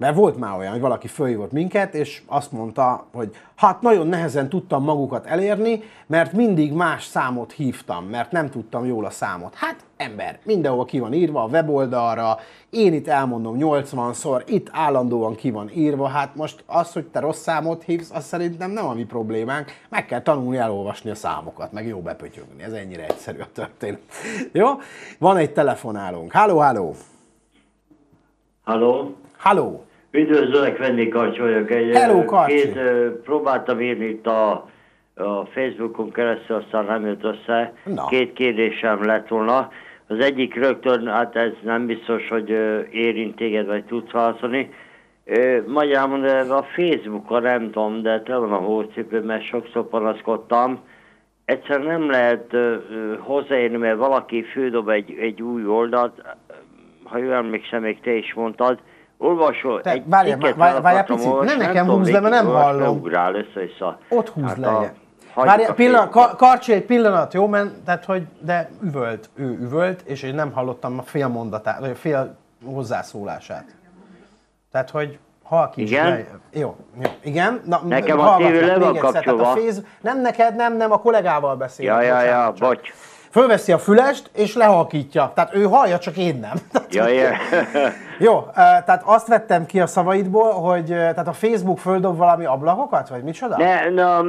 Mert volt már olyan, hogy valaki följött minket, és azt mondta, hogy hát nagyon nehezen tudtam magukat elérni, mert mindig más számot hívtam, mert nem tudtam jól a számot. Hát ember, mindenhol ki van írva, a weboldalra, én itt elmondom 80-szor, itt állandóan ki van írva, hát most az, hogy te rossz számot hívsz, az szerintem nem a mi problémánk, meg kell tanulni elolvasni a számokat, meg jó bepötyögni, ez ennyire egyszerű a történet. jó? Van egy telefonálunk. Háló, háló! Halló! Halló! Üdvözlök, Venni vagyok. Egy, Hello, Karcsi. Két, próbáltam írni itt a, a Facebookon keresztül, aztán nem jött össze. Na. Két kérdésem lett volna. Az egyik rögtön, hát ez nem biztos, hogy érint téged, vagy tudsz válaszolni. Magyarul a Facebookon nem tudom, de te van a hócipő, mert sokszor panaszkodtam. Egyszer nem lehet hozzáérni, mert valaki fődob egy, egy új oldalt, ha jól emlékszem, még te is mondtad, Olvasol, Te, egy várjál, várjál, várjál picit, ne nekem húzd le, mert nem hallom. ugrál össze-vissza. Ott húzd hát le. Várjál, pillanat, ka, karcsi egy pillanat, jó? Mert, tehát, hogy, de üvölt, ő üvölt, és én nem hallottam a fél mondatát, vagy a fél hozzászólását. Tehát, hogy halkíts Igen? Le. Jó, jó, igen. Na, Nekem a tévé le van kapcsolva. Féz... Nem neked, nem, nem, a kollégával beszél. Ja, ja, ja, bocs fölveszi a fülest, és lehalkítja. Tehát ő hallja, csak én nem. Ja, ja. Jó, tehát azt vettem ki a szavaidból, hogy tehát a Facebook földob valami ablakokat, vagy micsoda? Ne, na,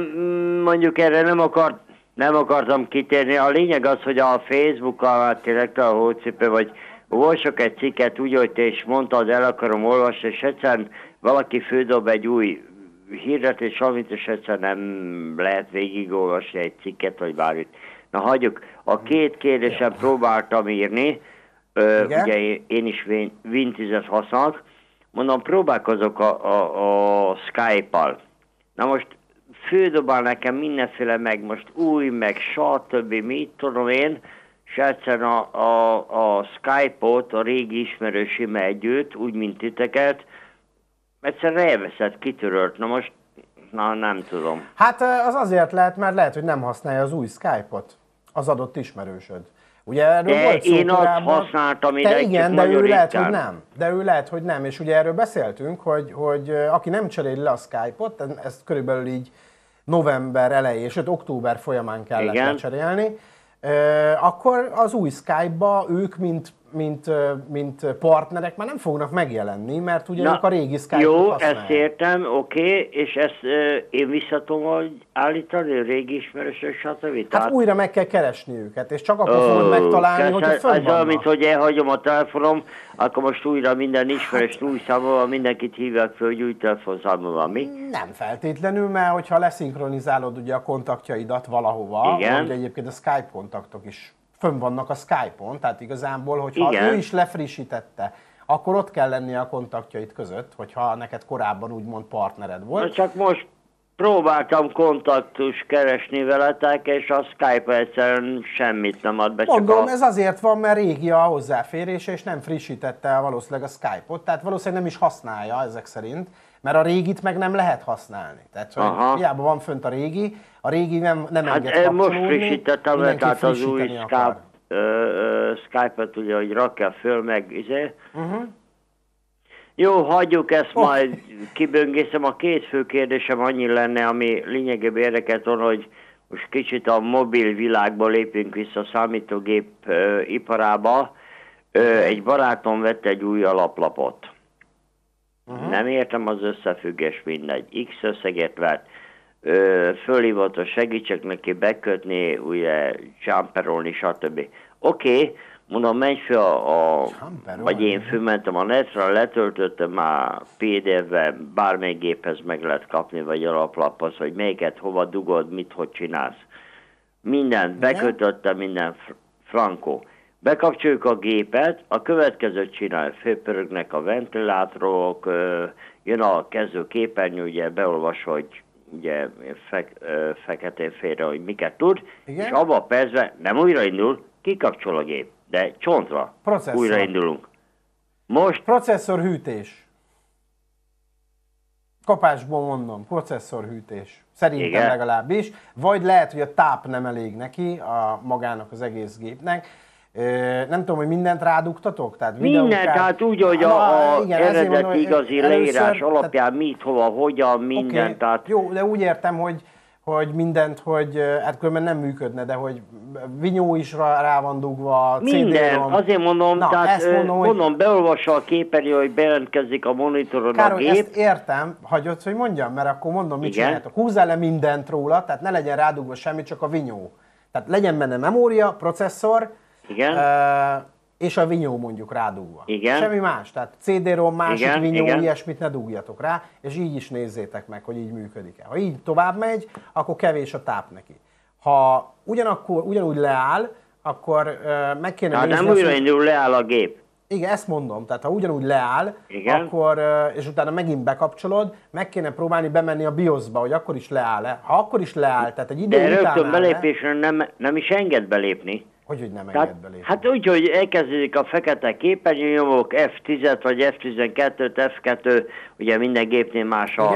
mondjuk erre nem akart, nem akartam kitérni. A lényeg az, hogy a alatt tényleg a hócipő, vagy olvasok egy cikket úgy, hogy te is mondtad, el akarom olvasni, és egyszerűen valaki földob egy új hirdetés, amit és egyszerűen nem lehet végigolvasni egy cikket, vagy bármit. Na hagyjuk, a két kérdésem próbáltam írni, Ö, Igen? ugye én is Win, 10 használok, mondom, próbálkozok a, a, a Skype-al. Na most fődobál nekem mindenféle meg most új, meg stb. mit tudom én, és egyszerűen a, a, a Skype-ot, a régi ismerősim együtt, úgy, mint titeket, egyszerűen elveszett, kitörölt. Na most, na nem tudom. Hát az azért lehet, mert lehet, hogy nem használja az új Skype-ot az adott ismerősöd. Ugye erről de volt szó én azt használtam ide igen, de ő ritkán. lehet, hogy nem. De ő lehet, hogy nem. És ugye erről beszéltünk, hogy, hogy aki nem cserél le a Skype-ot, ezt körülbelül így november elején, sőt október folyamán kellett igen. lecserélni, akkor az új Skype-ba ők, mint mint, mint partnerek már nem fognak megjelenni, mert ugye ők a régi skype Jó, használják. ezt értem, oké, okay, és ezt uh, én visszatom, hogy állítani a régi ismerősök, stb. Hát Tehát... újra meg kell keresni őket, és csak akkor oh, fogod megtalálni, hogy ez vannak. olyan, mint hogy elhagyom a telefonom, akkor most újra minden ismerős hát, új számomra, mindenkit hívják föl, hogy új telefonszámommal, mi? Nem feltétlenül, mert hogyha leszinkronizálod ugye a kontaktjaidat valahova, Igen. ugye egyébként a Skype kontaktok is fönn vannak a Skype-on, tehát igazából, hogyha Igen. ő is lefrissítette, akkor ott kell lennie a kontaktjait között, hogyha neked korábban úgymond partnered volt. Na csak most próbáltam kontaktus keresni veletek, és a Skype egyszerűen semmit nem ad be. Gondolom, a... ez azért van, mert régi a hozzáférés, és nem frissítette valószínűleg a Skype-ot, tehát valószínűleg nem is használja ezek szerint mert a régit meg nem lehet használni. Tehát, hogy hiába van fönt a régi, a régi nem, nem hát enged én most frissítettem mert tehát az új Skype, uh, Skype-et ugye, hogy rakja föl, meg izé. Uh-huh. Jó, hagyjuk ezt oh. majd, kiböngészem. A két fő kérdésem annyi lenne, ami lényegében érdekelt volna, hogy most kicsit a mobil világba lépünk vissza a számítógép ö, iparába. Ö, egy barátom vett egy új alaplapot huh Nem értem az összefüggés, mindegy. X összeget vett, fölhívott, hogy segítsek neki bekötni, ugye, csámperolni, stb. Oké, okay, mondom, menj fel a, a vagy én fölmentem a netre, letöltöttem már pdf ben bármely géphez meg lehet kapni, vagy alaplaphoz, hogy melyiket, hova dugod, mit, hogy csinálsz. minden bekötötte minden frankó. Bekapcsoljuk a gépet, a következőt csinál: főpörögnek a ventilátorok, jön a kezdő képernyő, ugye beolvas, hogy ugye fe, feketén félre, hogy miket tud, Igen? és abban a percben nem újraindul, kikapcsol a gép, de csontra Processzor. újraindulunk. Most... processzor hűtés. Kapásból mondom, processzor hűtés. Szerintem Igen. legalábbis. Vagy lehet, hogy a táp nem elég neki, a magának az egész gépnek nem tudom, hogy mindent rádugtatok? Tehát videókát... tehát úgy, hogy a, a, a igen, eredeti mondom, igazi először, leírás alapján tehát, mit, hova, hogyan, mindent. Okay, tehát... Jó, de úgy értem, hogy hogy mindent, hogy hát különben nem működne, de hogy vinyó is rá, rá van dugva, Minden, cd azért mondom, Na, tehát ezt mondom, hogy... mondom beolvassa a képernyő, hogy bejelentkezik a monitoron Károly, a gép. ezt értem, hagyod, hogy mondjam, mert akkor mondom, mit Igen? csináljátok. Húzzál le mindent róla, tehát ne legyen rádugva semmi, csak a vinyó. Tehát legyen benne memória, processzor, igen. Uh, és a vinyó mondjuk rádugva. Igen. Semmi más, tehát CD-rom, másik igen, vinyó, igen. ilyesmit ne dugjatok rá, és így is nézzétek meg, hogy így működik-e. Ha így tovább megy, akkor kevés a táp neki. Ha ugyanakkor, ugyanúgy leáll, akkor uh, meg kéne ha nézni... nem úgy hogy... leáll a gép. Igen, ezt mondom, tehát ha ugyanúgy leáll, Igen. akkor, és utána megint bekapcsolod, meg kéne próbálni bemenni a BIOS-ba, hogy akkor is leáll-e. Ha akkor is leáll, tehát egy idő De rögtön belépésre nem, nem is enged belépni. Hogy, hogy nem enged belépni? Hát úgy, hogy elkezdődik a fekete képernyőnyomók, F10 vagy F12-t, F2, ugye minden gépnél más a,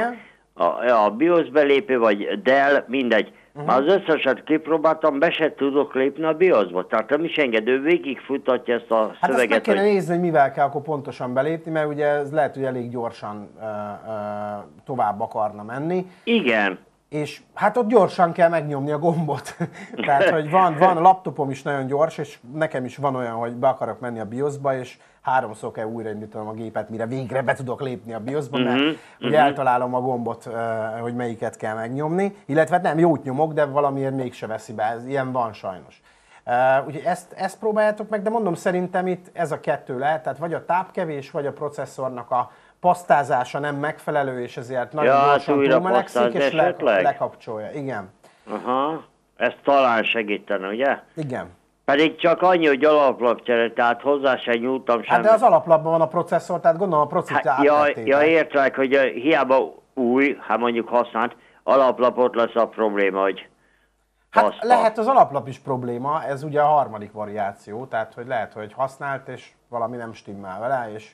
a, a BIOS belépő, vagy Dell, mindegy. Uh-huh. Már az összeset kipróbáltam, be se tudok lépni a BIOS-ba. Tehát nem is engedő, végig futatja ezt a hát szöveget. Hát meg kéne hogy... nézni, hogy mivel kell akkor pontosan belépni, mert ugye ez lehet, hogy elég gyorsan uh, uh, tovább akarna menni. Igen és hát ott gyorsan kell megnyomni a gombot. Tehát, hogy van, van, a laptopom is nagyon gyors, és nekem is van olyan, hogy be akarok menni a BIOS-ba, és háromszor kell újraindítanom a gépet, mire végre be tudok lépni a BIOS-ba, mert uh-huh, ugye mhm. eltalálom a gombot, hogy melyiket kell megnyomni, illetve nem jót nyomok, de valamiért mégse veszi be, ez, ilyen van sajnos. Uh, úgyhogy ezt, ezt próbáljátok meg, de mondom, szerintem itt ez a kettő lehet, tehát vagy a tápkevés, vagy a processzornak a, pasztázása nem megfelelő, és ezért nagyon ja, hát gyorsan hát és le, lekapcsolja. Igen. Aha. Ez talán segítene, ugye? Igen. Pedig csak annyi, hogy alaplap csere, tehát hozzá se nyúltam sem. Hát de az alaplapban van a processzor, tehát gondolom a processzor hát, ja, ja, értelek, hogy hiába új, hát mondjuk használt, alaplapot lesz a probléma, hogy Hát használt. lehet az alaplap is probléma, ez ugye a harmadik variáció, tehát hogy lehet, hogy használt, és valami nem stimmel vele, és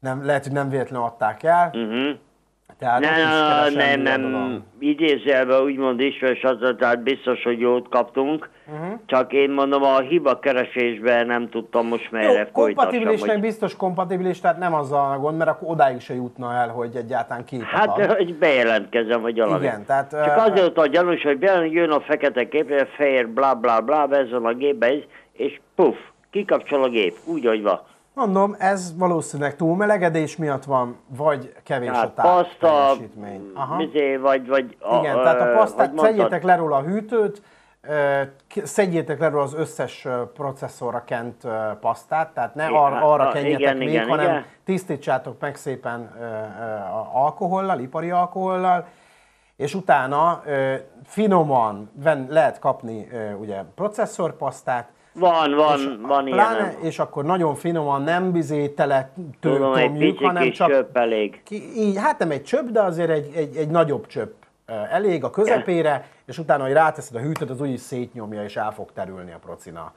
nem, lehet, hogy nem véletlenül adták el. Uh-huh. Tehát nem, nem, nem, idézelve úgymond ismerős az, tehát biztos, hogy jót kaptunk, uh-huh. csak én mondom, a hiba keresésben nem tudtam most merre Jó, kompatibilis hogy... biztos kompatibilis, tehát nem azzal a gond, mert akkor odáig se jutna el, hogy egyáltalán ki. Hát, ad. hogy bejelentkezem, vagy valami. Igen, tehát... Csak uh, azért a gyanús, hogy jön a fekete kép, a fehér, bla bla bla, ez a gépbe, és puf, kikapcsol a gép, úgy, hogy van. Mondom, ez valószínűleg túlmelegedés miatt van, vagy kevés hát, a tápteljesítmény. Mizé, vagy, vagy a, Igen, tehát a pasztát, szedjétek le róla a hűtőt, szedjétek le róla az összes processzorra kent pasztát, tehát ne ar- hát arra ha, kenjetek igen, még, igen, hanem igen. tisztítsátok meg szépen alkohollal, ipari alkohollal, és utána finoman lehet kapni ugye processzorpasztát, van, van, és, van pláne, ilyen. És akkor nagyon finoman, nem bizételek tőtomjuk, hanem csak... csöpp elég. Ki, így, hát nem egy csöpp, de azért egy, egy, egy nagyobb csöpp eh, elég a közepére, és utána, hogy ráteszed a hűtőt, az úgyis szétnyomja, és el fog terülni a procina.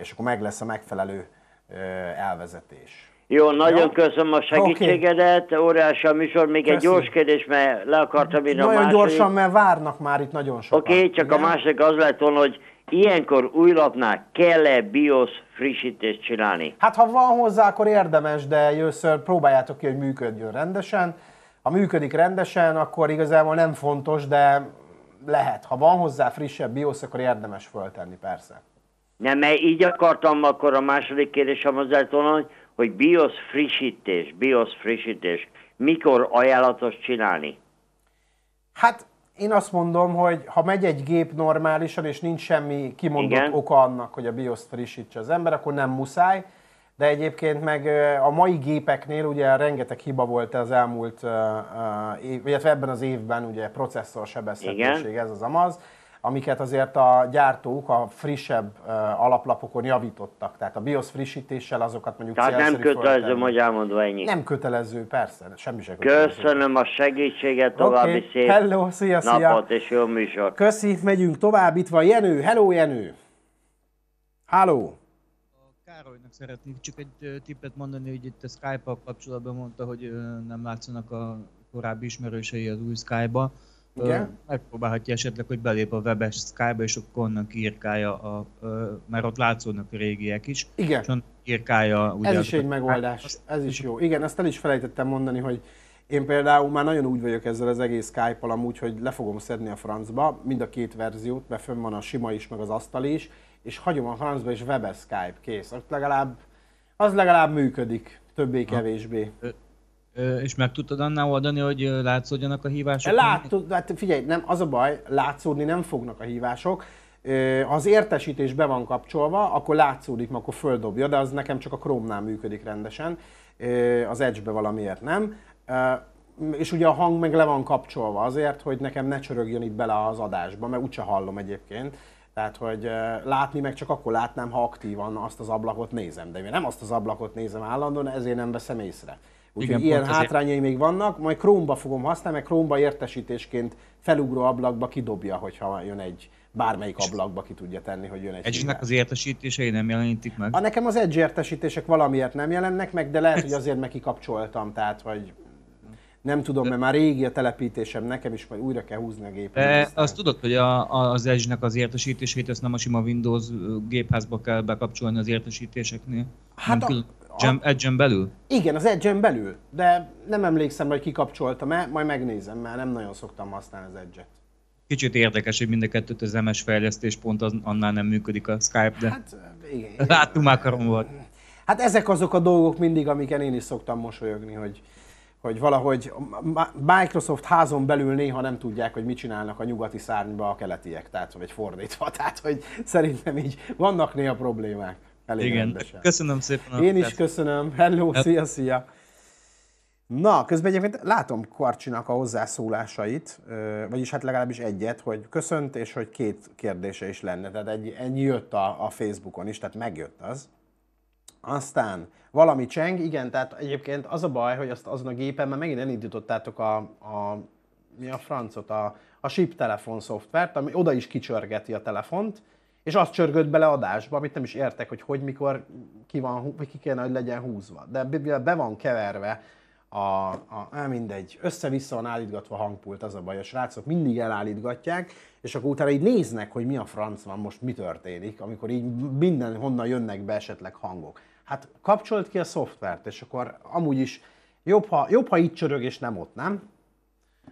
és akkor meg lesz a megfelelő eh, elvezetés. Jó, nagyon ja. köszönöm a segítségedet, okay. óriási a műsor, még Köszi. egy gyors kérdés, mert le akartam írni a Nagyon gyorsan, mert várnak már itt nagyon sokan. Oké, okay, csak Igen? a másik az lett volna, hogy Ilyenkor lapnál kell-e BIOS frissítést csinálni? Hát ha van hozzá, akkor érdemes, de először próbáljátok ki, hogy működjön rendesen. Ha működik rendesen, akkor igazából nem fontos, de lehet. Ha van hozzá frissebb BIOS, akkor érdemes föltenni, persze. Nem, mert így akartam akkor a második kérdésem az volna, hogy, hogy BIOS frissítés, BIOS frissítés, mikor ajánlatos csinálni? Hát én azt mondom, hogy ha megy egy gép normálisan, és nincs semmi kimondott Igen. oka annak, hogy a BIOS-t frissítse az ember, akkor nem muszáj. De egyébként meg a mai gépeknél ugye rengeteg hiba volt az elmúlt, illetve ebben az évben ugye processzor sebezhetőség, ez az amaz amiket azért a gyártók a frissebb alaplapokon javítottak. Tehát a BIOS frissítéssel azokat mondjuk Tehát nem kötelező, hogy elmondva ennyi. Nem kötelező, persze, semmi se kötelező. Köszönöm a segítséget, további okay. szép hello, szia, szia. napot és jó műsor. Köszi, megyünk tovább, itt van Jenő, hello Jenő. Hello. Károlynak szeretnék csak egy tippet mondani, hogy itt a Skype-a kapcsolatban mondta, hogy nem látszanak a korábbi ismerősei az új Skype-ba igen? Megpróbálhatja esetleg, hogy belép a webes Skype-ba, és akkor onnan kiírkálja, a, mert ott látszódnak a régiek is. Igen. És onnan kiírkálja, ugye, Ez is egy megoldás, azt, ez is jó. Igen, ezt el is felejtettem mondani, hogy én például már nagyon úgy vagyok ezzel az egész Skype-al amúgy, hogy le fogom szedni a francba, mind a két verziót, mert fönn van a sima is, meg az asztali is, és hagyom a francba, és webes Skype, kész. Ott legalább, az legalább működik, többé-kevésbé. És meg tudtad annál oldani, hogy látszódjanak a hívások? Látod, hát figyelj, nem, az a baj, látszódni nem fognak a hívások. Ha az értesítés be van kapcsolva, akkor látszódik, mert akkor földobja, de az nekem csak a Chrome-nál működik rendesen, az Edge-be valamiért nem. És ugye a hang meg le van kapcsolva azért, hogy nekem ne csörögjön itt bele az adásba, mert úgyse hallom egyébként. Tehát, hogy látni meg csak akkor látnám, ha aktívan azt az ablakot nézem. De én nem azt az ablakot nézem állandóan, ezért nem veszem észre. Úgyhogy Igen, ilyen hátrányai azért. még vannak, majd Chrome-ba fogom használni, mert Chrome-ba értesítésként felugró ablakba kidobja, hogyha jön egy bármelyik ablakba ki tudja tenni, hogy jön egy Edge-nek az értesítései nem jelenítik meg? A nekem az Edge értesítések valamiért nem jelennek meg, de lehet, hogy azért meg kikapcsoltam, tehát vagy nem tudom, mert már régi a telepítésem, nekem is majd újra kell húzni a gépet. De azt tudod, hogy a, a, az Edge-nek az értesítését, ezt nem a sima Windows gépházba kell bekapcsolni az értesítéseknél? Hát a, Edge-en, belül? Igen, az edge belül, de nem emlékszem, hogy kikapcsoltam-e, majd megnézem, mert nem nagyon szoktam használni az edge -et. Kicsit érdekes, hogy mind a kettőt az MS fejlesztés pont az, annál nem működik a Skype, de hát, igen, igen. volt. Hát ezek azok a dolgok mindig, amiken én is szoktam mosolyogni, hogy, hogy valahogy Microsoft házon belül néha nem tudják, hogy mit csinálnak a nyugati szárnyba a keletiek, tehát vagy fordítva, tehát hogy szerintem így vannak néha problémák. Elég Igen, rendesen. köszönöm szépen. Én is köszönöm. Hello, hát. szia, szia. Na, közben egyébként látom Karcsinak a hozzászólásait, vagyis hát legalábbis egyet, hogy köszönt, és hogy két kérdése is lenne. Tehát egy, ennyi jött a, a Facebookon is, tehát megjött az. Aztán valami cseng, igen, tehát egyébként az a baj, hogy azt azon a gépen már megint elindítottátok a, a mi a francot, a, a SIP telefon szoftvert, ami oda is kicsörgeti a telefont, és azt csörgött bele adásba, amit nem is értek, hogy hogy, mikor, ki, van, ki kéne, hogy legyen húzva. De be van keverve a, a, a mindegy, össze-vissza van állítgatva a hangpult, az a baj, a srácok mindig elállítgatják, és akkor utána így néznek, hogy mi a franc van most, mi történik, amikor így minden honnan jönnek be esetleg hangok. Hát kapcsolt ki a szoftvert, és akkor amúgy is jobb, ha, jobb, ha így csörög, és nem ott, nem?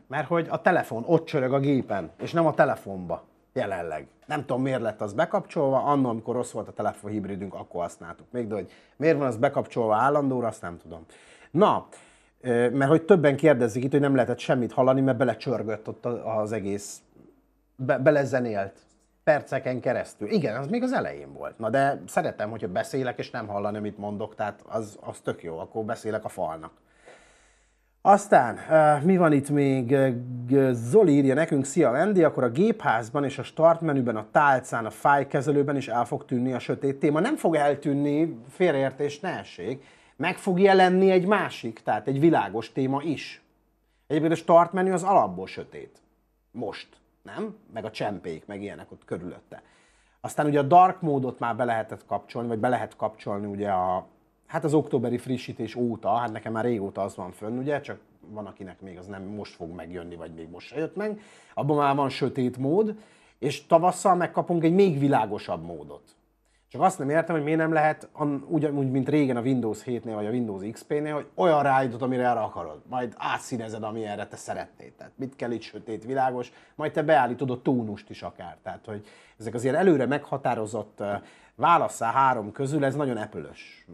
Mert hogy a telefon ott csörög a gépen, és nem a telefonba jelenleg. Nem tudom, miért lett az bekapcsolva, annak amikor rossz volt a telefonhibridünk, akkor használtuk még, de hogy miért van az bekapcsolva állandóra, azt nem tudom. Na, mert hogy többen kérdezik itt, hogy nem lehetett semmit hallani, mert belecsörgött ott az egész, be, belezenélt perceken keresztül. Igen, az még az elején volt. Na de szeretem, hogyha beszélek és nem hallani, amit mondok, tehát az, az tök jó, akkor beszélek a falnak. Aztán, mi van itt még? Zoli írja nekünk, szia Lendi, akkor a gépházban és a startmenüben, a tálcán, a fájkezelőben is el fog tűnni a sötét téma. Nem fog eltűnni, félreértés ne essék. Meg fog jelenni egy másik, tehát egy világos téma is. Egyébként a startmenü az alapból sötét. Most, nem? Meg a csempék, meg ilyenek ott körülötte. Aztán ugye a dark módot már be lehetett kapcsolni, vagy be lehet kapcsolni ugye a, Hát az októberi frissítés óta, hát nekem már régóta az van fönn, ugye, csak van akinek még az nem most fog megjönni, vagy még most se jött meg. Abban már van sötét mód, és tavasszal megkapunk egy még világosabb módot. Csak azt nem értem, hogy miért nem lehet, ugyanúgy, mint régen a Windows 7-nél vagy a Windows XP-nél, hogy olyan rájutott, amire arra akarod, majd átszínezed, ami erre te szeretnéd. Tehát mit kell itt sötét, világos, majd te beállítod a tónust is akár. Tehát, hogy ezek azért előre meghatározott válasszál három közül, ez nagyon epülös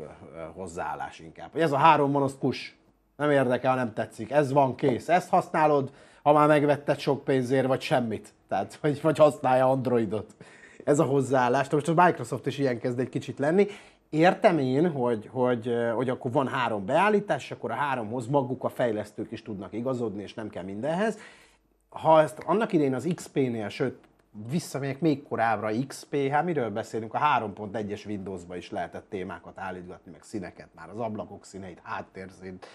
hozzáállás inkább. Hogy ez a három van, az kus. Nem érdekel, nem tetszik. Ez van, kész. Ezt használod, ha már megvetted sok pénzért, vagy semmit. Tehát, vagy, vagy használja Androidot. Ez a hozzáállás. Most a Microsoft is ilyen kezd egy kicsit lenni. Értem én, hogy, hogy, hogy akkor van három beállítás, és akkor a háromhoz maguk a fejlesztők is tudnak igazodni, és nem kell mindenhez. Ha ezt annak idején az XP-nél, sőt visszamegyek még korábbra XPH, hát miről beszélünk, a 3.1-es Windows-ba is lehetett témákat állítgatni, meg színeket már, az ablakok színeit, háttérszint,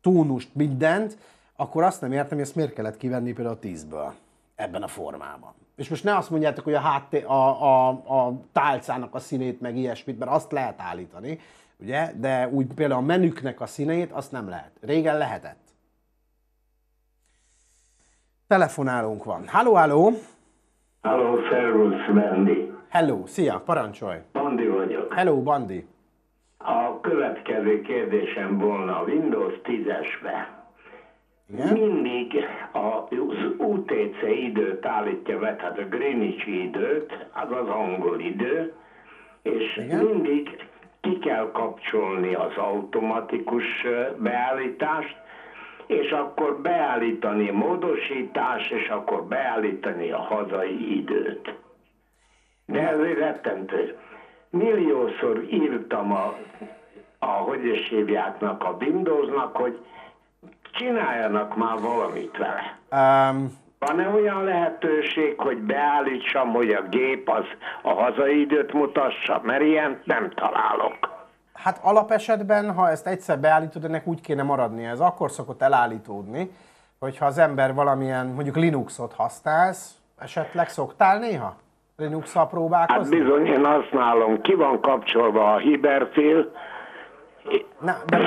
tónust, mindent, akkor azt nem értem, hogy ezt miért kellett kivenni például a 10-ből ebben a formában. És most ne azt mondjátok, hogy a, háttér a, a, a tálcának a színét, meg ilyesmit, mert azt lehet állítani, ugye? De úgy például a menüknek a színét, azt nem lehet. Régen lehetett. Telefonálunk van. Halló, halló! Hello, szervusz, Vendi. Hello, szia, parancsolj. Bandi vagyok. Hello, Bandi. A következő kérdésem volna Windows 10-esbe. Igen? Mindig az UTC időt állítja be, tehát a Greenwich időt, az az angol idő, és Igen? mindig ki kell kapcsolni az automatikus beállítást, és akkor beállítani módosítás, és akkor beállítani a hazai időt. De ez rettentő. Milliószor írtam a, a hogy is hívjáknak, a Windowsnak, hogy csináljanak már valamit vele. Um, van-e olyan lehetőség, hogy beállítsam, hogy a gép az a hazai időt mutassa, mert ilyent nem találok. Hát alapesetben, ha ezt egyszer beállítod, ennek úgy kéne maradnia. Ez akkor szokott elállítódni, hogyha az ember valamilyen, mondjuk Linuxot használsz, esetleg szoktál néha? linux sal próbálkozni? Hát bizony, én használom. Ki van kapcsolva a hiberfél? Na, de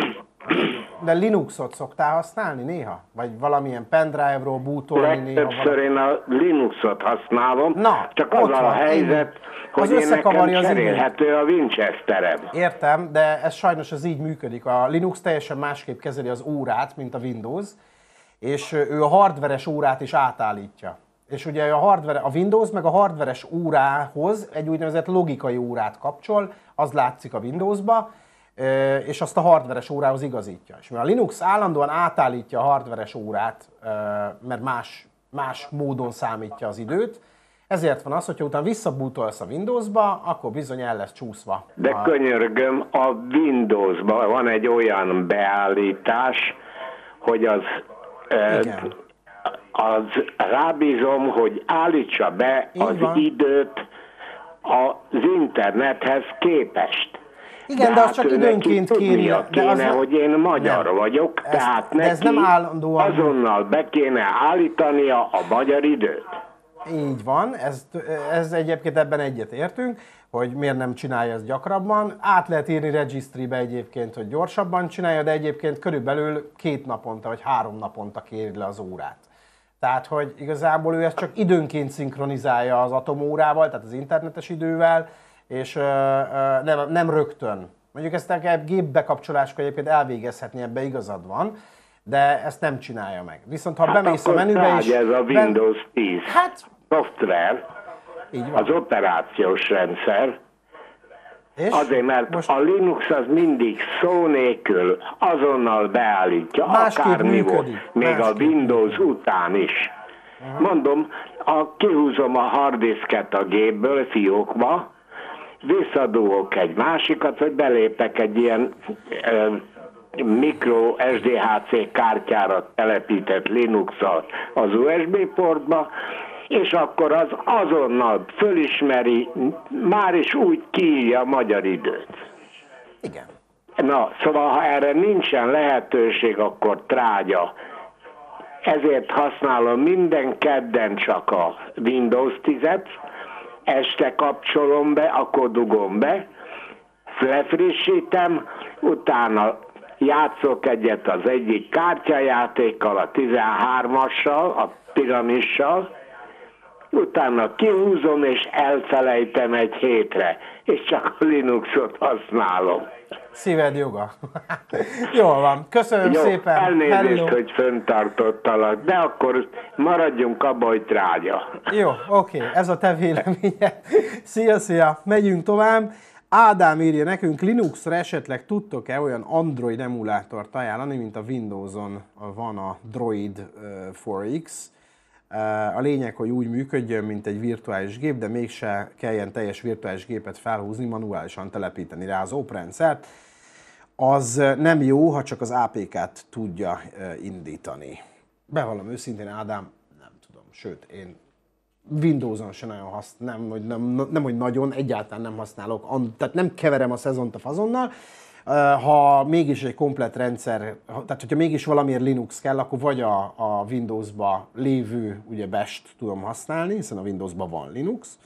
de Linuxot szoktál használni néha? Vagy valamilyen pendrive-ról bútolni néha? Legtöbbször én a Linuxot használom, Na, csak az van, a helyzet, én. hogy az én nekem az cserélhető a -em. Értem, de ez sajnos az így működik. A Linux teljesen másképp kezeli az órát, mint a Windows, és ő a hardveres órát is átállítja. És ugye a, hardware, a Windows meg a hardveres órához egy úgynevezett logikai órát kapcsol, az látszik a Windowsba, és azt a hardveres órához igazítja. És mivel a Linux állandóan átállítja a hardveres órát, mert más, más módon számítja az időt, ezért van az, hogyha utána visszabútolsz a Windowsba, akkor bizony el lesz csúszva. De a... könyörgöm, a Windowsba van egy olyan beállítás, hogy az, Igen. az rábízom, hogy állítsa be Így az van. időt az internethez képest. Igen, de, de az hát csak időnként kéne. kéne, az... hogy én magyar nem. vagyok, ezt, tehát neki ez nem állandóan... azonnal be kéne állítania a magyar időt. Így van, ez, ez egyébként ebben egyet értünk, hogy miért nem csinálja ezt gyakrabban. Át lehet írni registrybe egyébként, hogy gyorsabban csinálja, de egyébként körülbelül két naponta vagy három naponta kéri le az órát. Tehát, hogy igazából ő ezt csak időnként szinkronizálja az atomórával, tehát az internetes idővel, és ö, ö, nem, nem rögtön. Mondjuk ezt a gépbekapcsoláskor egyébként elvégezhetni, ebbe igazad van, de ezt nem csinálja meg. Viszont ha hát bemész a menübe is... ez a Windows 10 hát, szoftver, így van. az operációs rendszer, és? Azért, mert Most... a Linux az mindig szó nélkül azonnal beállítja, akármi volt, még Másképp. a Windows után is. Uh-huh. Mondom, a, kihúzom a harddisket a gépből, fiókba, visszadúgok egy másikat, vagy belépek egy ilyen ö, mikro SDHC kártyára telepített linux az USB portba, és akkor az azonnal fölismeri, már is úgy kiírja a magyar időt. Igen. Na, szóval ha erre nincsen lehetőség, akkor trágya. Ezért használom minden kedden csak a Windows 10-et, este kapcsolom be, akkor dugom be, lefrissítem, utána játszok egyet az egyik kártyajátékkal, a 13-assal, a piramissal, utána kihúzom és elfelejtem egy hétre, és csak a Linuxot használom. Szíved joga. Jól van, köszönöm Jó, szépen. Elnézést, Hello. hogy föntartottalak, de akkor maradjunk abba, hogy trágya. Jó, oké, okay. ez a te véleménye. Szia, szia, megyünk tovább. Ádám írja nekünk, Linuxra esetleg tudtok-e olyan Android emulátort ajánlani, mint a Windows-on van a Droid 4X? Eh, a lényeg, hogy úgy működjön, mint egy virtuális gép, de mégse kelljen teljes virtuális gépet felhúzni, manuálisan telepíteni rá az rendszert. Az eh, nem jó, ha csak az APK-t tudja eh, indítani. Bevallom őszintén, Ádám, nem tudom. Sőt, én Windows-on se nagyon használom, nem, hogy nem, nem, hogy nagyon, egyáltalán nem használok, tehát nem keverem a szezont a fazonnal, ha mégis egy komplet rendszer, tehát hogyha mégis valamiért Linux kell, akkor vagy a, a Windows-ba lévő, ugye best tudom használni, hiszen a Windows-ba van Linux,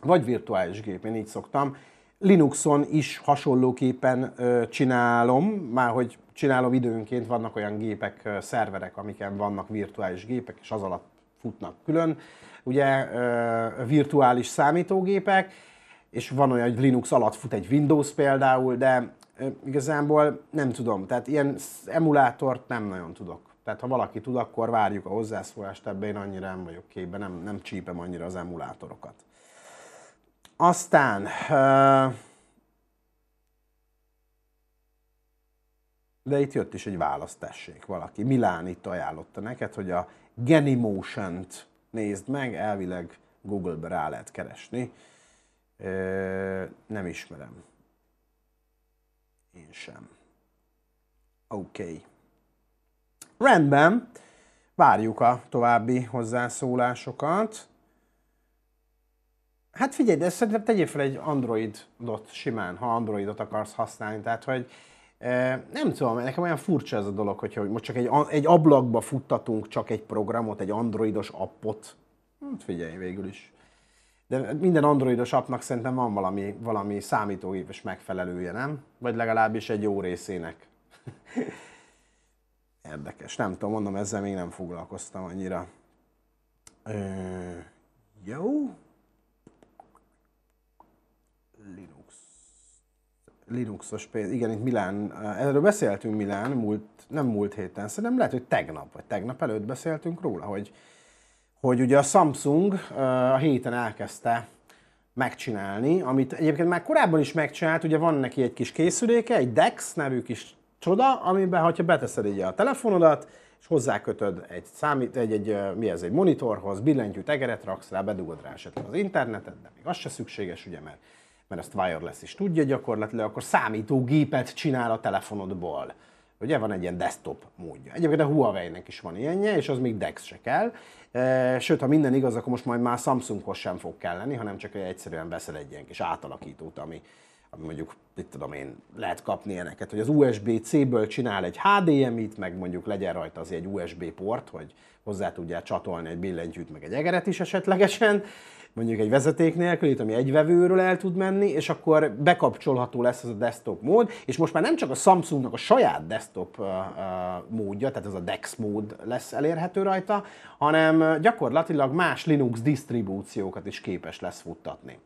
vagy virtuális gép, én így szoktam. Linuxon is hasonlóképpen ö, csinálom, már hogy csinálom időnként, vannak olyan gépek, szerverek, amiken vannak virtuális gépek, és az alatt futnak külön, ugye ö, virtuális számítógépek, és van olyan, hogy Linux alatt fut egy Windows például, de Igazából nem tudom, tehát ilyen emulátort nem nagyon tudok. Tehát ha valaki tud, akkor várjuk a hozzászólást, ebben én annyira nem vagyok képben, nem, nem csípem annyira az emulátorokat. Aztán... De itt jött is egy választ, tessék, valaki. Milán itt ajánlotta neked, hogy a Genymotion-t nézd meg, elvileg Google-be rá lehet keresni. Nem ismerem. Én sem. Oké. Okay. Rendben. Várjuk a további hozzászólásokat. Hát figyelj, de szerintem tegyél fel egy Androidot simán, ha Androidot akarsz használni. Tehát, hogy e, nem tudom, nekem olyan furcsa ez a dolog, hogyha hogy most csak egy, egy ablakba futtatunk csak egy programot, egy androidos appot. Hát figyelj, végül is. De minden androidos appnak szerintem van valami, valami számítógépes megfelelője, nem? Vagy legalábbis egy jó részének. Érdekes, nem tudom, mondom, ezzel még nem foglalkoztam annyira. Ö, jó. Linux. Linuxos például. Igen, itt Milán, erről beszéltünk Milán múlt, nem múlt héten, szerintem lehet, hogy tegnap, vagy tegnap előtt beszéltünk róla, hogy hogy ugye a Samsung a héten elkezdte megcsinálni, amit egyébként már korábban is megcsinált, ugye van neki egy kis készüléke, egy DeX nevű kis csoda, amiben, ha beteszed ugye a telefonodat, és hozzákötöd egy, számít, egy, egy, mi ez, egy monitorhoz, billentyű tegeret raksz rá, bedugod rá esetleg az internetet, de még az se szükséges, ugye, mert, mert ezt wireless is tudja gyakorlatilag, akkor számítógépet csinál a telefonodból. Ugye van egy ilyen desktop módja. Egyébként a Huawei-nek is van ilyenje, és az még DeX se kell. Sőt, ha minden igaz, akkor most majd már Samsunghoz sem fog kelleni, hanem csak egyszerűen veszel egy ilyen kis átalakítót, ami, ami mondjuk, itt tudom én, lehet kapni ilyeneket, hogy az USB-C-ből csinál egy HDMI-t, meg mondjuk legyen rajta az egy USB port, hogy hozzá tudjál csatolni egy billentyűt, meg egy egeret is esetlegesen, mondjuk egy vezeték nélkülit, ami egy vevőről el tud menni, és akkor bekapcsolható lesz ez a desktop mód, és most már nem csak a Samsungnak a saját desktop módja, tehát ez a DeX mód lesz elérhető rajta, hanem gyakorlatilag más Linux disztribúciókat is képes lesz futtatni.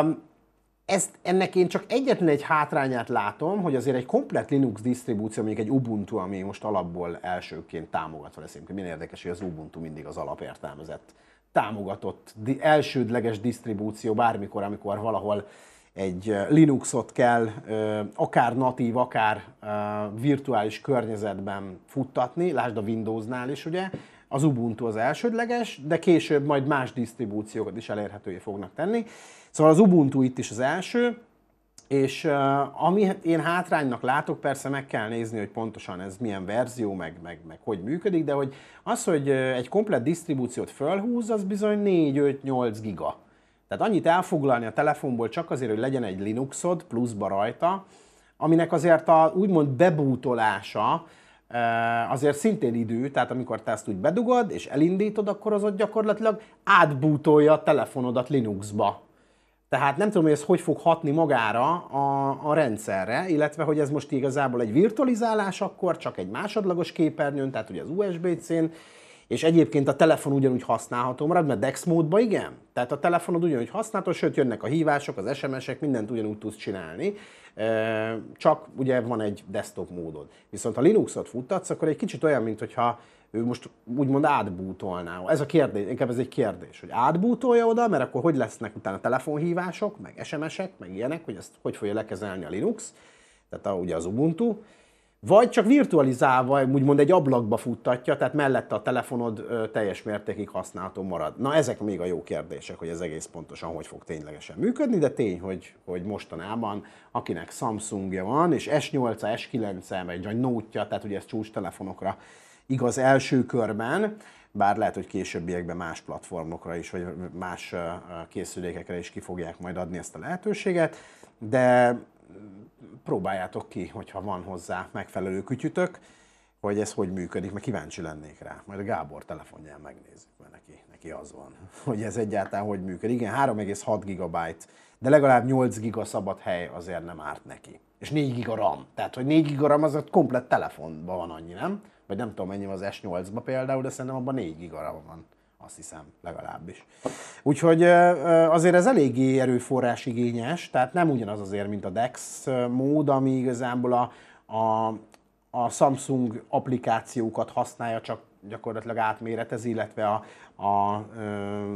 Um, ezt, ennek én csak egyetlen egy hátrányát látom, hogy azért egy komplet Linux disztribúció, mondjuk egy Ubuntu, ami most alapból elsőként támogatva lesz, minél érdekes, hogy az Ubuntu mindig az alapértelmezett támogatott elsődleges disztribúció bármikor, amikor valahol egy Linuxot kell akár natív, akár virtuális környezetben futtatni, lásd a Windowsnál is ugye, az Ubuntu az elsődleges, de később majd más disztribúciókat is elérhetővé fognak tenni. Szóval az Ubuntu itt is az első, és uh, ami én hátránynak látok, persze meg kell nézni, hogy pontosan ez milyen verzió, meg, meg, meg hogy működik, de hogy az, hogy egy komplet disztribúciót fölhúz, az bizony 4-5-8 giga. Tehát annyit elfoglalni a telefonból csak azért, hogy legyen egy Linuxod pluszba rajta, aminek azért a úgymond bebútolása azért szintén idő, tehát amikor te ezt úgy bedugod és elindítod, akkor az ott gyakorlatilag átbútolja a telefonodat Linuxba tehát nem tudom, hogy ez hogy fog hatni magára a, a rendszerre, illetve hogy ez most igazából egy virtualizálás akkor, csak egy másodlagos képernyőn, tehát ugye az USB-c-n, és egyébként a telefon ugyanúgy használható marad, mert DeX módban igen. Tehát a telefonod ugyanúgy használható, sőt jönnek a hívások, az SMS-ek, mindent ugyanúgy tudsz csinálni, csak ugye van egy desktop módod. Viszont ha Linuxot futtatsz, akkor egy kicsit olyan, mintha ő most úgymond átbútolná. Ez a kérdés, inkább ez egy kérdés, hogy átbútolja oda, mert akkor hogy lesznek utána telefonhívások, meg SMS-ek, meg ilyenek, hogy ezt hogy fogja lekezelni a Linux, tehát a, ugye az Ubuntu, vagy csak virtualizálva, úgymond egy ablakba futtatja, tehát mellette a telefonod teljes mértékig használható marad. Na ezek még a jó kérdések, hogy ez egész pontosan hogy fog ténylegesen működni, de tény, hogy, hogy mostanában akinek Samsungja van, és S8-a, S9-e, vagy, vagy Note-ja, tehát ugye ez csúcs telefonokra Igaz, első körben, bár lehet, hogy későbbiekben más platformokra is, vagy más készülékekre is ki fogják majd adni ezt a lehetőséget, de próbáljátok ki, hogyha van hozzá megfelelő kütyütök, hogy ez hogy működik, mert kíváncsi lennék rá. Majd a Gábor telefonján megnézzük, mert neki, neki az van, hogy ez egyáltalán hogy működik. Igen, 3,6 GB, de legalább 8 GB szabad hely azért nem árt neki. És 4 GB RAM. Tehát, hogy 4 GB RAM az a komplett telefonban van annyi, nem? vagy nem tudom mennyi az S8-ba például, de szerintem abban 4 giga van azt hiszem legalábbis. Úgyhogy azért ez eléggé erőforrás igényes, tehát nem ugyanaz azért, mint a DEX mód, ami igazából a, a, a Samsung applikációkat használja, csak gyakorlatilag átméretezi, illetve a, a,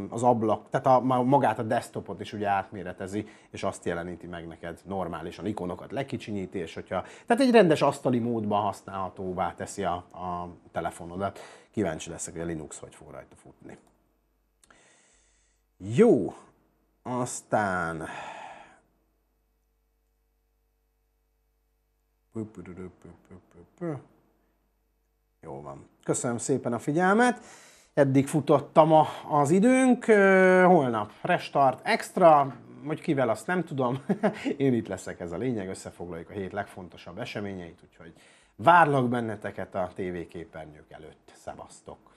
az ablak, tehát a, magát a desktopot is ugye átméretezi, és azt jeleníti meg neked normálisan, ikonokat lekicsinyíti, és hogyha, tehát egy rendes asztali módban használhatóvá teszi a, a telefonodat. Kíváncsi leszek, hogy a Linux hogy fog rajta futni. Jó, aztán... Pö, pö, pö, pö, pö, pö, jó van. Köszönöm szépen a figyelmet. Eddig futottam a, az időnk. Holnap restart extra, hogy kivel azt nem tudom. Én itt leszek, ez a lényeg. Összefoglaljuk a hét legfontosabb eseményeit, úgyhogy várlak benneteket a tévéképernyők előtt. Szevasztok!